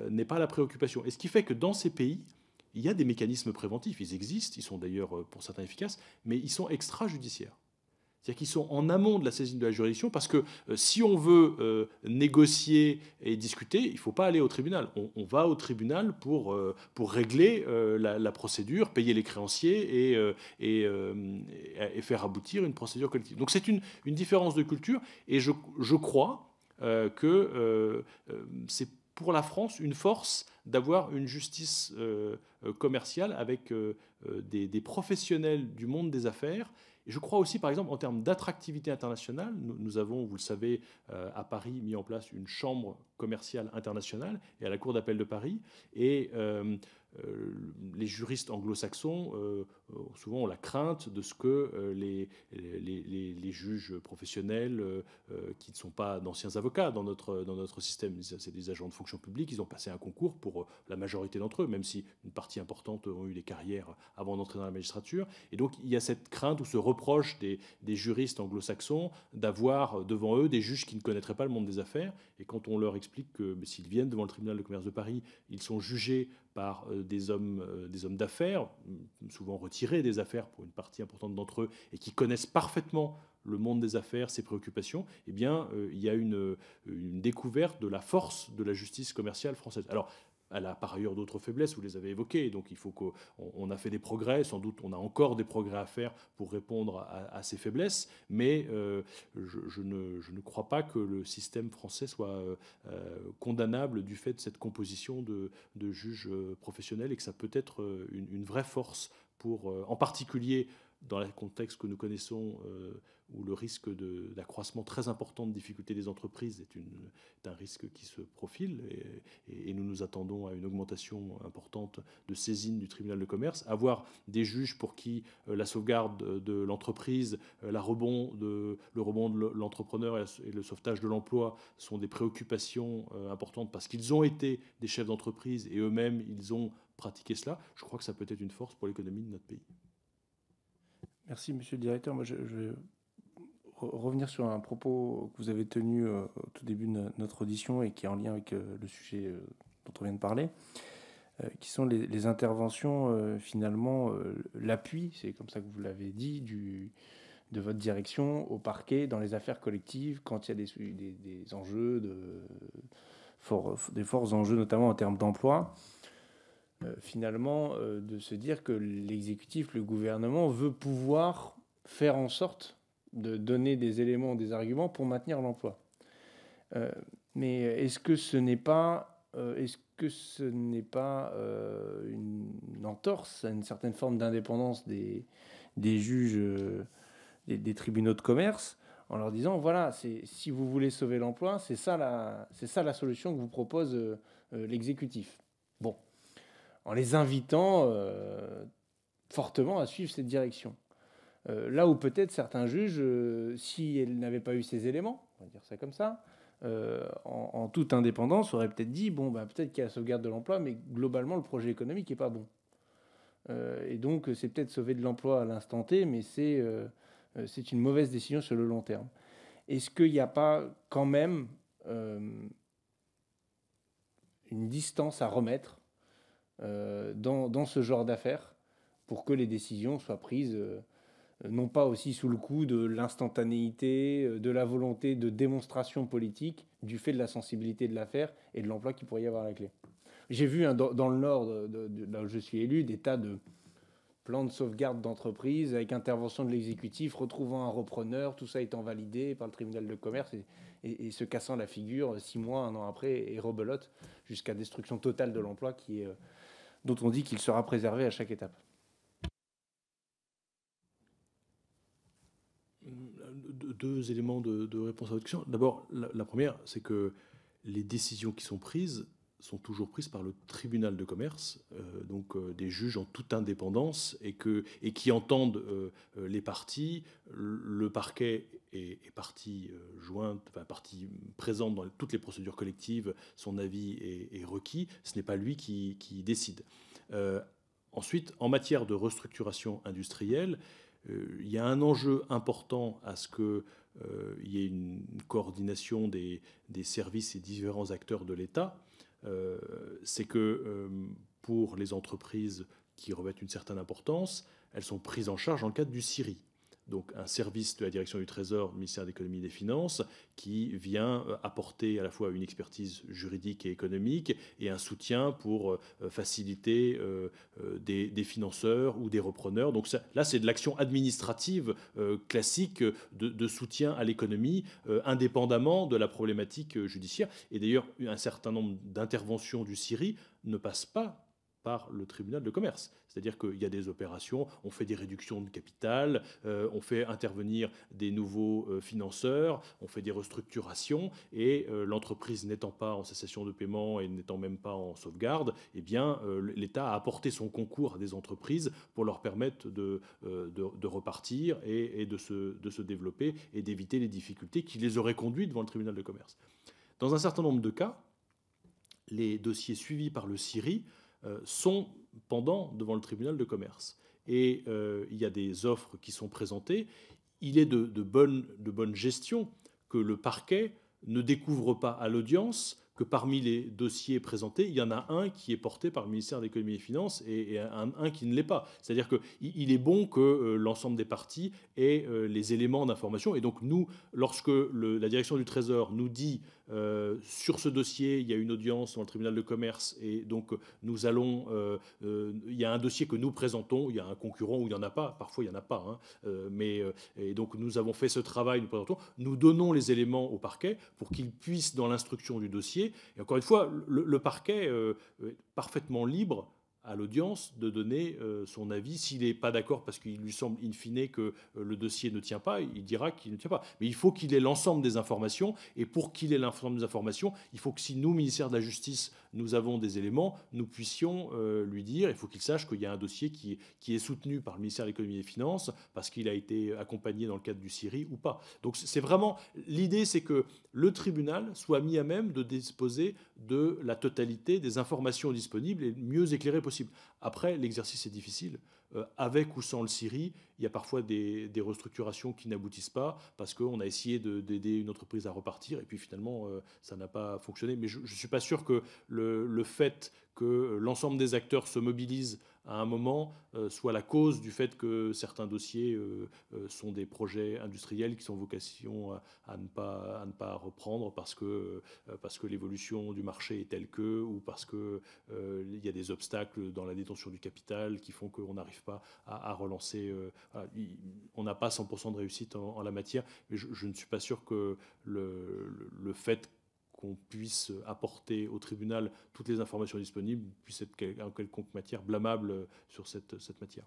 n'est pas la préoccupation. Et ce qui fait que dans ces pays, il y a des mécanismes préventifs, ils existent, ils sont d'ailleurs euh, pour certains efficaces, mais ils sont extrajudiciaires. C'est-à-dire qu'ils sont en amont de la saisine de la juridiction, parce que euh, si on veut euh, négocier et discuter, il ne faut pas aller au tribunal. On, va au tribunal pour, pour régler la, procédure, payer les créanciers et, et, et, faire aboutir une procédure collective. Donc c'est une, une différence de culture, et je, je crois que c'est pour la France une force d'avoir une justice euh, euh, commerciale avec euh, des, professionnels du monde des affaires. Et je crois aussi, par exemple, en termes d'attractivité internationale, nous, avons, vous le savez, à Paris mis en place une chambre commerciale internationale et à la Cour d'appel de Paris. Et euh, les juristes anglo-saxons, euh, souvent, ont la crainte de ce que euh, les, les, juges professionnels qui ne sont pas d'anciens avocats dans notre, dans notre système, c'est des agents de fonction publique, ils ont passé un concours pour la majorité d'entre eux, même si une partie importante ont eu des carrières avant d'entrer dans la magistrature. Et donc, il y a cette crainte ou ce reproche des, des juristes anglo-saxons d'avoir devant eux des juges qui ne connaîtraient pas le monde des affaires. Et quand on leur explique que s'ils viennent devant le tribunal de commerce de Paris, ils sont jugés par des hommes euh, des hommes d'affaires, souvent retirés des affaires pour une partie importante d'entre eux, et qui connaissent parfaitement le monde des affaires, ses préoccupations, eh bien, euh, il y a une, euh, une, découverte de la force de la justice commerciale française. Alors, elle a par ailleurs d'autres faiblesses, vous les avez évoquées, donc il faut qu'on a fait des progrès, sans doute on a encore des progrès à faire pour répondre à, ces faiblesses, mais euh, je, ne, crois pas que le système français soit euh, euh, condamnable du fait de cette composition de, juges professionnels et que ça peut être une vraie force pour, en particulier, dans le contexte que nous connaissons, euh, où le risque d'accroissement très important de difficultés des entreprises est, un risque qui se profile, et, nous nous attendons à une augmentation importante de saisine du tribunal de commerce, avoir des juges pour qui euh, la sauvegarde de l'entreprise, euh, le rebond de l'entrepreneur et, le sauvetage de l'emploi sont des préoccupations importantes parce qu'ils ont été des chefs d'entreprise et eux-mêmes, ils ont pratiqué cela. Je crois que ça peut être une force pour l'économie de notre pays. Merci, monsieur le directeur. je, vais revenir sur un propos que vous avez tenu euh, au tout début de notre audition et qui est en lien avec euh, le sujet euh, dont on vient de parler, qui sont les, interventions, finalement, l'appui, c'est comme ça que vous l'avez dit, de votre direction au parquet dans les affaires collectives quand il y a des, enjeux, de, des forts enjeux, notamment en termes d'emploi. Euh, finalement euh, de se dire que l'exécutif, le gouvernement, veut pouvoir faire en sorte de donner des éléments, des arguments pour maintenir l'emploi. Euh, mais est-ce que ce n'est pas, est-ce que ce n'est pas une, entorse à une certaine forme d'indépendance des, des, juges des, tribunaux de commerce en leur disant voilà, c'est, si vous voulez sauver l'emploi, c'est ça, la, c'est ça la solution que vous propose l'exécutif Bon, en les invitant euh, fortement à suivre cette direction. Euh, là où peut-être certains juges, euh, si elles n'avaient pas eu ces éléments, on va dire ça comme ça, en, toute indépendance, auraient peut-être dit bon, bah, peut-être qu'il y a la sauvegarde de l'emploi, mais globalement, le projet économique n'est pas bon. et donc, c'est peut-être sauver de l'emploi à l'instant T, mais c'est c'est une mauvaise décision sur le long terme. Est-ce qu'il n'y a pas quand même une distance à remettre euh, dans, ce genre d'affaires pour que les décisions soient prises euh, non pas aussi sous le coup de l'instantanéité, euh, de la volonté de démonstration politique, du fait de la sensibilité de l'affaire et de l'emploi qui pourrait y avoir la clé. J'ai vu hein, dans, le Nord, là où je suis élu, des tas de plans de sauvegarde d'entreprise avec intervention de l'exécutif, retrouvant un repreneur, tout ça étant validé par le tribunal de commerce et, se cassant la figure six mois, un an après et rebelote jusqu'à destruction totale de l'emploi qui est dont on dit qu'il sera préservé à chaque étape. Euh, deux éléments de, réponse à votre question. D'abord, la, première, c'est que les décisions qui sont prises sont toujours prises par le tribunal de commerce, euh, donc euh, des juges en toute indépendance et, que, et qui entendent euh, les parties. Le parquet est, partie jointe, enfin partie présente dans toutes les procédures collectives, son avis est, requis, ce n'est pas lui qui, qui décide. ensuite, en matière de restructuration industrielle, il y a un enjeu important à ce que il y ait une coordination des, des services et différents acteurs de l'État euh, c'est que euh, pour les entreprises qui revêtent une certaine importance, elles sont prises en charge dans le cadre du CIRI donc un service de la direction du Trésor, ministère de l'économie et des finances, qui vient euh, apporter à la fois une expertise juridique et économique et un soutien pour euh, faciliter euh, des, financeurs ou des repreneurs. Donc là, c'est de l'action administrative classique de, de soutien à l'économie, indépendamment de la problématique judiciaire. Et d'ailleurs, un certain nombre d'interventions du CIRI ne passent pas par le tribunal de commerce. C'est-à-dire qu'il y a des opérations, on fait des réductions de capital, euh, on fait intervenir des nouveaux euh, financeurs, on fait des restructurations, et euh, l'entreprise n'étant pas en cessation de paiement et n'étant même pas en sauvegarde, eh bien l'État a apporté son concours à des entreprises pour leur permettre de, repartir et, de, se, de se développer et d'éviter les difficultés qui les auraient conduits devant le tribunal de commerce. Dans un certain nombre de cas, les dossiers suivis par le CIRI euh, sont pendant devant le tribunal de commerce. Et euh, il y a des offres qui sont présentées. Il est de, bonne, gestion que le parquet ne découvre pas à l'audience que parmi les dossiers présentés, il y en a un qui est porté par le ministère de l'économie et des finances et, un, qui ne l'est pas. C'est-à-dire qu'il est bon que euh, l'ensemble des parties aient les éléments d'information. Et donc nous, lorsque la direction du Trésor nous dit euh, sur ce dossier, il y a une audience dans le tribunal de commerce et donc euh, nous allons. Euh, il y a un dossier que nous présentons, il y a un concurrent où il n'y en a pas, parfois il n'y en a pas, hein. mais et donc nous avons fait ce travail, nous présentons, nous donnons les éléments au parquet pour qu'il puisse, dans l'instruction du dossier, et encore une fois, le parquet est parfaitement libre à l'audience de donner euh, son avis. S'il n'est pas d'accord parce qu'il lui semble in fine que euh, le dossier ne tient pas, il dira qu'il ne tient pas. Mais il faut qu'il ait l'ensemble des informations, et pour qu'il ait l'ensemble des informations, il faut que si nous, ministère de la Justice, nous avons des éléments, nous puissions euh, lui dire, il faut qu'il sache qu'il y a un dossier qui, qui est soutenu par le ministère de l'économie et des finances parce qu'il a été accompagné dans le cadre du CIRI ou pas. Donc c'est vraiment, l'idée c'est que le tribunal soit mis à même de disposer de la totalité des informations disponibles et mieux éclairé possible. Après, l'exercice est difficile. Euh, avec ou sans le CIRI, il y a parfois des, restructurations qui n'aboutissent pas parce qu'on a essayé d'aider une entreprise à repartir et puis finalement euh, ça n'a pas fonctionné. Mais je ne suis pas sûr que le fait que l'ensemble des acteurs se mobilisent à un moment euh, soit la cause du fait que certains dossiers euh, euh, sont des projets industriels qui sont vocation à, ne, pas, à ne pas reprendre parce que, parce que l'évolution du marché est telle que ou parce que il y a des obstacles dans la détention du capital qui font qu'on n'arrive pas à, relancer. on n'a pas 100% de réussite en, la matière, mais je, ne suis pas sûr que le, le fait qu'on puisse apporter au tribunal toutes les informations disponibles puisse être en quelconque matière blâmable euh, sur cette, cette matière.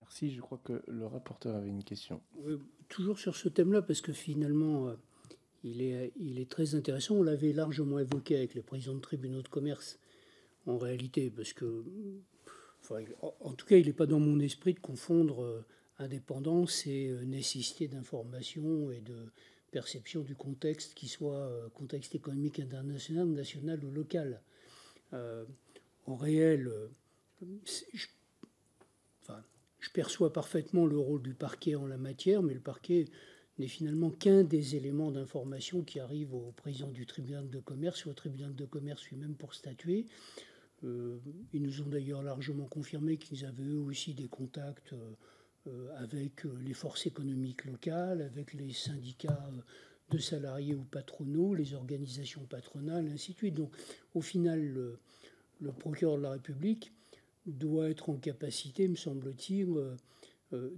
Merci, je crois que le rapporteur avait une question. Euh, toujours sur ce thème-là, parce que finalement, euh, il, est, il est très intéressant. On l'avait largement évoqué avec les présidents de tribunaux de commerce, en réalité, parce que, en tout cas, il n'est pas dans mon esprit de confondre indépendance et nécessité d'information et de, perception du contexte, qu'il soit euh, contexte économique international, national ou local. Euh, en réel, euh, je, perçois parfaitement le rôle du parquet en la matière, mais le parquet n'est finalement qu'un des éléments d'information qui arrive au président du tribunal de commerce ou au tribunal de commerce lui-même pour statuer. ils nous ont d'ailleurs largement confirmé qu'ils avaient eux aussi des contacts. Euh, avec euh, les forces économiques locales, avec les syndicats euh, de salariés ou patronaux, les organisations patronales, ainsi de suite. Donc, au final, le, procureur de la République doit être en capacité, me semble-t-il,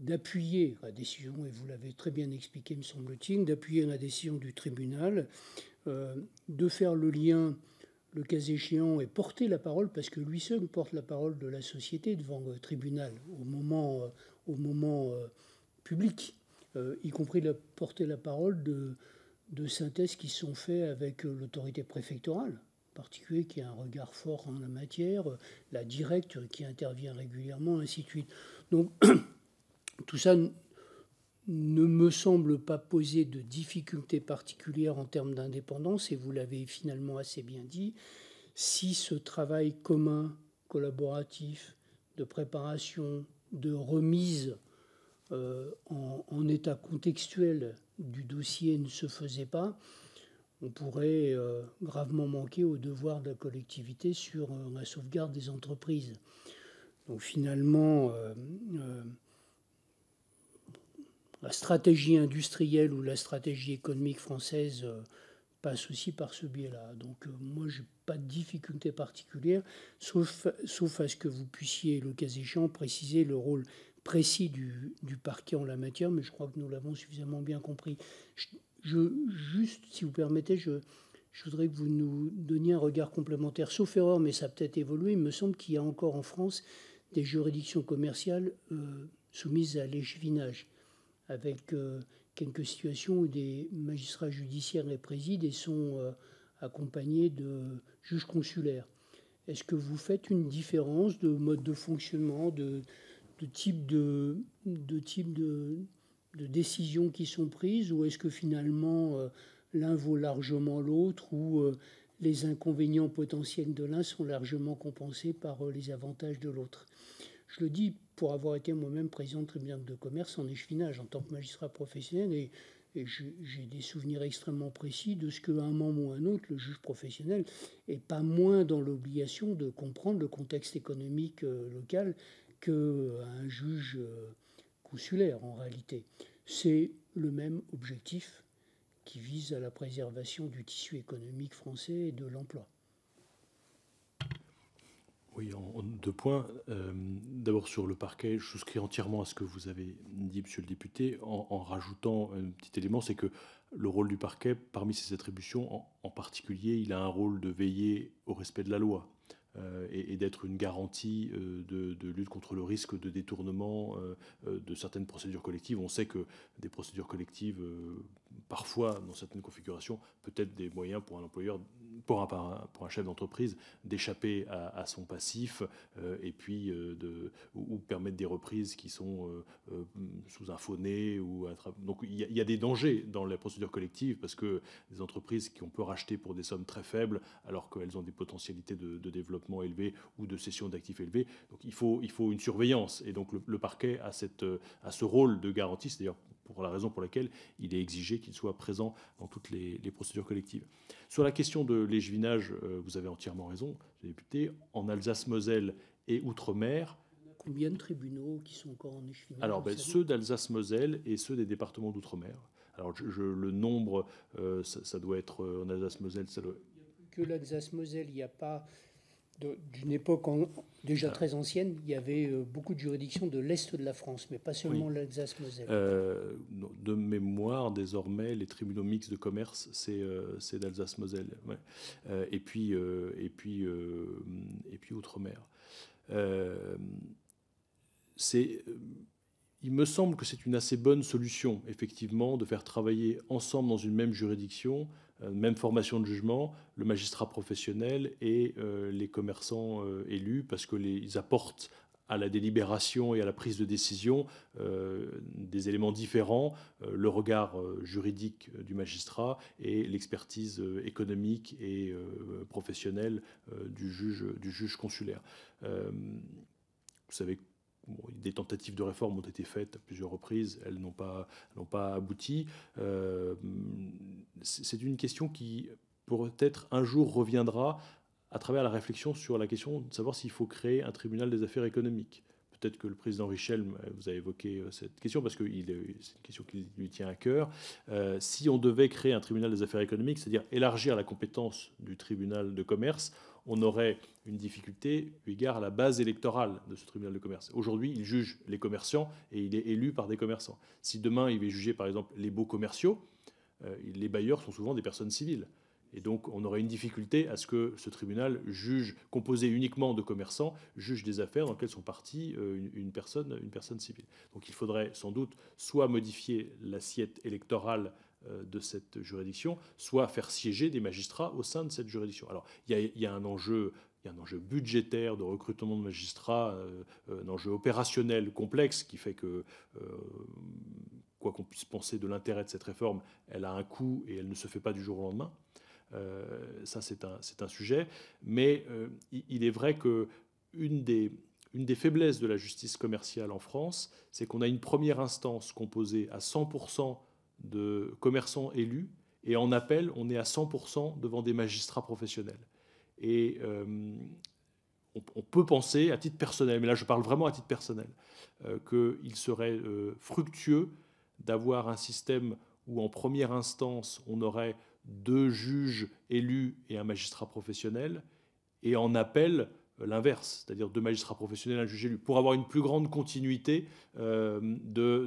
d'appuyer la décision, et vous l'avez très bien expliqué, me semble-t-il, d'appuyer la décision du tribunal, de faire le lien, le cas échéant, et porter la parole, parce que lui seul porte la parole de la société devant le tribunal au moment, au moment euh, public, euh, y compris la porter la parole de, de synthèses qui sont faites avec euh, l'autorité préfectorale, en particulier qui a un regard fort en la matière, la directe qui intervient régulièrement, ainsi de suite. Donc *clears throat* tout ça ne me semble pas poser de difficultés particulières en termes d'indépendance, et vous l'avez finalement assez bien dit, si ce travail commun, collaboratif, de préparation, de remise euh, en, état contextuel du dossier ne se faisait pas, on pourrait euh, gravement manquer au devoir de la collectivité sur euh, la sauvegarde des entreprises. Donc finalement, la stratégie industrielle ou la stratégie économique française passe aussi par ce biais-là. Donc euh, moi, je n'ai pas de difficulté particulière, sauf, sauf à ce que vous puissiez, le cas échéant, préciser le rôle précis du, du parquet en la matière, mais je crois que nous l'avons suffisamment bien compris. Je, juste, si vous permettez, je, je voudrais que vous nous donniez un regard complémentaire, sauf erreur, mais ça peut-être évolué. Il me semble qu'il y a encore en France des juridictions commerciales euh, soumises à l'échevinage, avec euh, quelques situations où des magistrats judiciaires les président et sont euh, accompagnés de juges consulaires. Est-ce que vous faites une différence de mode de fonctionnement, de, type, de, de, de, décisions qui sont prises, ou est-ce que finalement euh, l'un vaut largement l'autre, ou euh, les inconvénients potentiels de l'un sont largement compensés par les avantages de l'autre Je le dis pour avoir été moi-même président de tribunal de commerce en échevinage en tant que magistrat professionnel et, j'ai des souvenirs extrêmement précis de ce qu'un un moment ou un autre, le juge professionnel est pas moins dans l'obligation de comprendre le contexte économique euh, local qu'un euh, juge euh, consulaire en réalité. C'est le même objectif qui vise à la préservation du tissu économique français et de l'emploi. Oui, en, deux points. Euh, d'abord sur le parquet, je souscris entièrement à ce que vous avez dit, Monsieur le député, en, rajoutant un petit élément, c'est que le rôle du parquet, parmi ses attributions, en, particulier, il a un rôle de veiller au respect de la loi euh, et, d'être une garantie euh, de, lutte contre le risque de détournement de certaines procédures collectives. On sait que des procédures collectives, parfois, dans certaines configurations, peut être des moyens pour un employeur pour un, chef d'entreprise d'échapper à, son passif euh, et puis euh, de, ou, permettre des reprises qui sont euh, sous un faux nez ou donc il y, a des dangers dans la procédure collective parce que des entreprises qui ont peut racheter pour des sommes très faibles alors qu'elles ont des potentialités de, développement élevées ou de cession d'actifs élevés donc il faut il faut une surveillance et donc le, parquet a cette a ce rôle de garantie cest pour la raison pour laquelle il est exigé qu'il soit présent dans toutes les, procédures collectives. Sur la question de l'échevinage, euh, vous avez entièrement raison, député. En Alsace-Moselle et Outre-mer, combien de tribunaux qui sont encore en échevinage Alors, ben, ceux d'Alsace-Moselle et ceux des départements d'outre-mer. Alors, je, le nombre, euh, ça, doit être euh, en Alsace-Moselle, ça doit. Que l'Alsace-Moselle, il n'y a pas d'une époque déjà très ancienne, il y avait euh, beaucoup de juridictions de l'Est de la France, mais pas seulement l'Alsace-Moselle. Euh, de mémoire, désormais, les tribunaux mixtes de commerce, c'est lalsace euh, d'Alsace-Moselle. et puis, et puis, et puis Outre-mer. Il me semble que c'est une assez bonne solution, effectivement, de faire travailler ensemble dans une même juridiction euh, même formation de jugement, le magistrat professionnel et euh, les commerçants euh, élus, parce qu'ils apportent à la délibération et à la prise de décision des éléments différents, le regard juridique du magistrat et l'expertise économique et professionnelle du, juge, du juge consulaire. vous savez des tentatives de réforme ont été faites à plusieurs reprises, elles n'ont pas, abouti. Euh, c'est une question qui peut-être un jour reviendra à travers la réflexion sur la question de savoir s'il faut créer un tribunal des affaires économiques. Peut-être que le président Richel euh, vous a évoqué euh, cette question parce que c'est une question qui lui tient à cœur. si on devait créer un tribunal des affaires économiques, c'est-à-dire élargir la compétence du tribunal de commerce, on aurait une difficulté eu égard à la base électorale de ce tribunal de commerce. Aujourd'hui, il juge les commerçants et il est élu par des commerçants. Si demain, il va juger, par exemple, les beaux commerciaux, euh, les bailleurs sont souvent des personnes civiles. Et donc, on aurait une difficulté à ce que ce tribunal juge, composé uniquement de commerçants, juge des affaires dans lesquelles sont parties euh, personne, une personne civile. Donc, il faudrait sans doute soit modifier l'assiette électorale euh, de cette juridiction, soit faire siéger des magistrats au sein de cette juridiction. Alors, il y, a, un enjeu. Il y a un enjeu budgétaire de recrutement de magistrats, euh, un enjeu opérationnel complexe qui fait que, euh, quoi qu'on puisse penser de l'intérêt de cette réforme, elle a un coût et elle ne se fait pas du jour au lendemain. ça, c'est un, un, sujet. Mais il, est vrai que une des, une des faiblesses de la justice commerciale en France, c'est qu'on a une première instance composée à 100% de commerçants élus, et en appel, on est à 100% devant des magistrats professionnels. Et euh, on, peut penser, à titre personnel, mais là je parle vraiment à titre personnel, euh, qu'il serait euh, fructueux d'avoir un système où en première instance, on aurait deux juges élus et un magistrat professionnel, et en appel, euh, l'inverse, c'est-à-dire deux magistrats professionnels, et un juge élu, pour avoir une plus grande continuité de,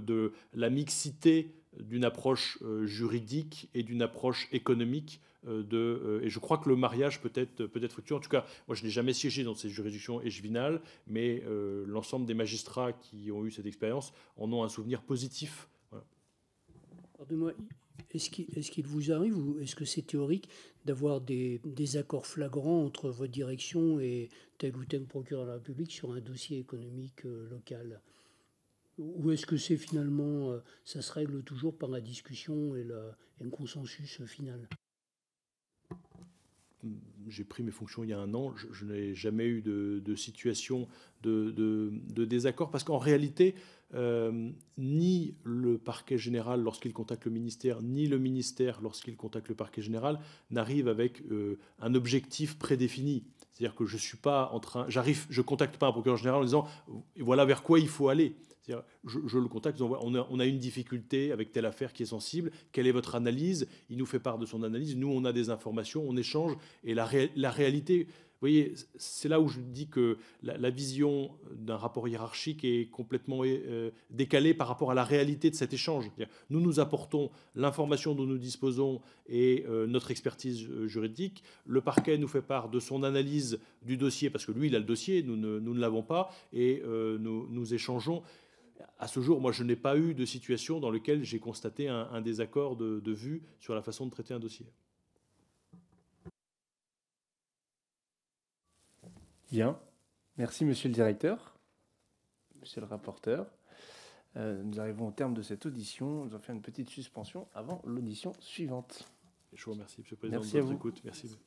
de, la mixité d'une approche euh, juridique et d'une approche économique euh, de, euh, et je crois que le mariage peut être peut être fructueux. En tout cas, moi je n'ai jamais siégé dans ces juridictions échevinales, mais l'ensemble des magistrats qui ont eu cette expérience en ont un souvenir positif. Pardonnez-moi, est-ce qu'il vous arrive ou est-ce que c'est théorique d'avoir des, des, accords flagrants entre votre direction et tel ou tel procureur de la République sur un dossier économique local ou est-ce que c'est finalement, euh, ça se règle toujours par la discussion et, le, un consensus euh, final j'ai pris mes fonctions il y a un an, je, n'ai jamais eu de, situation de, désaccord, parce qu'en réalité, euh, ni le parquet général lorsqu'il contacte le ministère, ni le ministère lorsqu'il contacte le parquet général n'arrive avec un objectif prédéfini. C'est-à-dire que je suis pas en train, j'arrive, je contacte pas un procureur général en disant voilà vers quoi il faut aller. Je, je, le contacte, on a, on a une difficulté avec telle affaire qui est sensible, quelle est votre analyse Il nous fait part de son analyse, nous on a des informations, on échange, et la, la réalité, vous voyez, c'est là où je dis que la, vision d'un rapport hiérarchique est complètement euh, décalée par rapport à la réalité de cet échange. Nous nous apportons l'information dont nous disposons et euh, notre expertise euh, juridique. Le parquet nous fait part de son analyse du dossier, parce que lui, il a le dossier, nous ne, l'avons pas, et nous, nous échangeons à ce jour, moi, je n'ai pas eu de situation dans laquelle j'ai constaté un, désaccord de, vue sur la façon de traiter un dossier. Bien. Merci, monsieur le directeur, monsieur le rapporteur. Euh, nous arrivons au terme de cette audition. Nous allons faire une petite suspension avant l'audition suivante. Je vous remercie, monsieur le président, merci de votre Merci.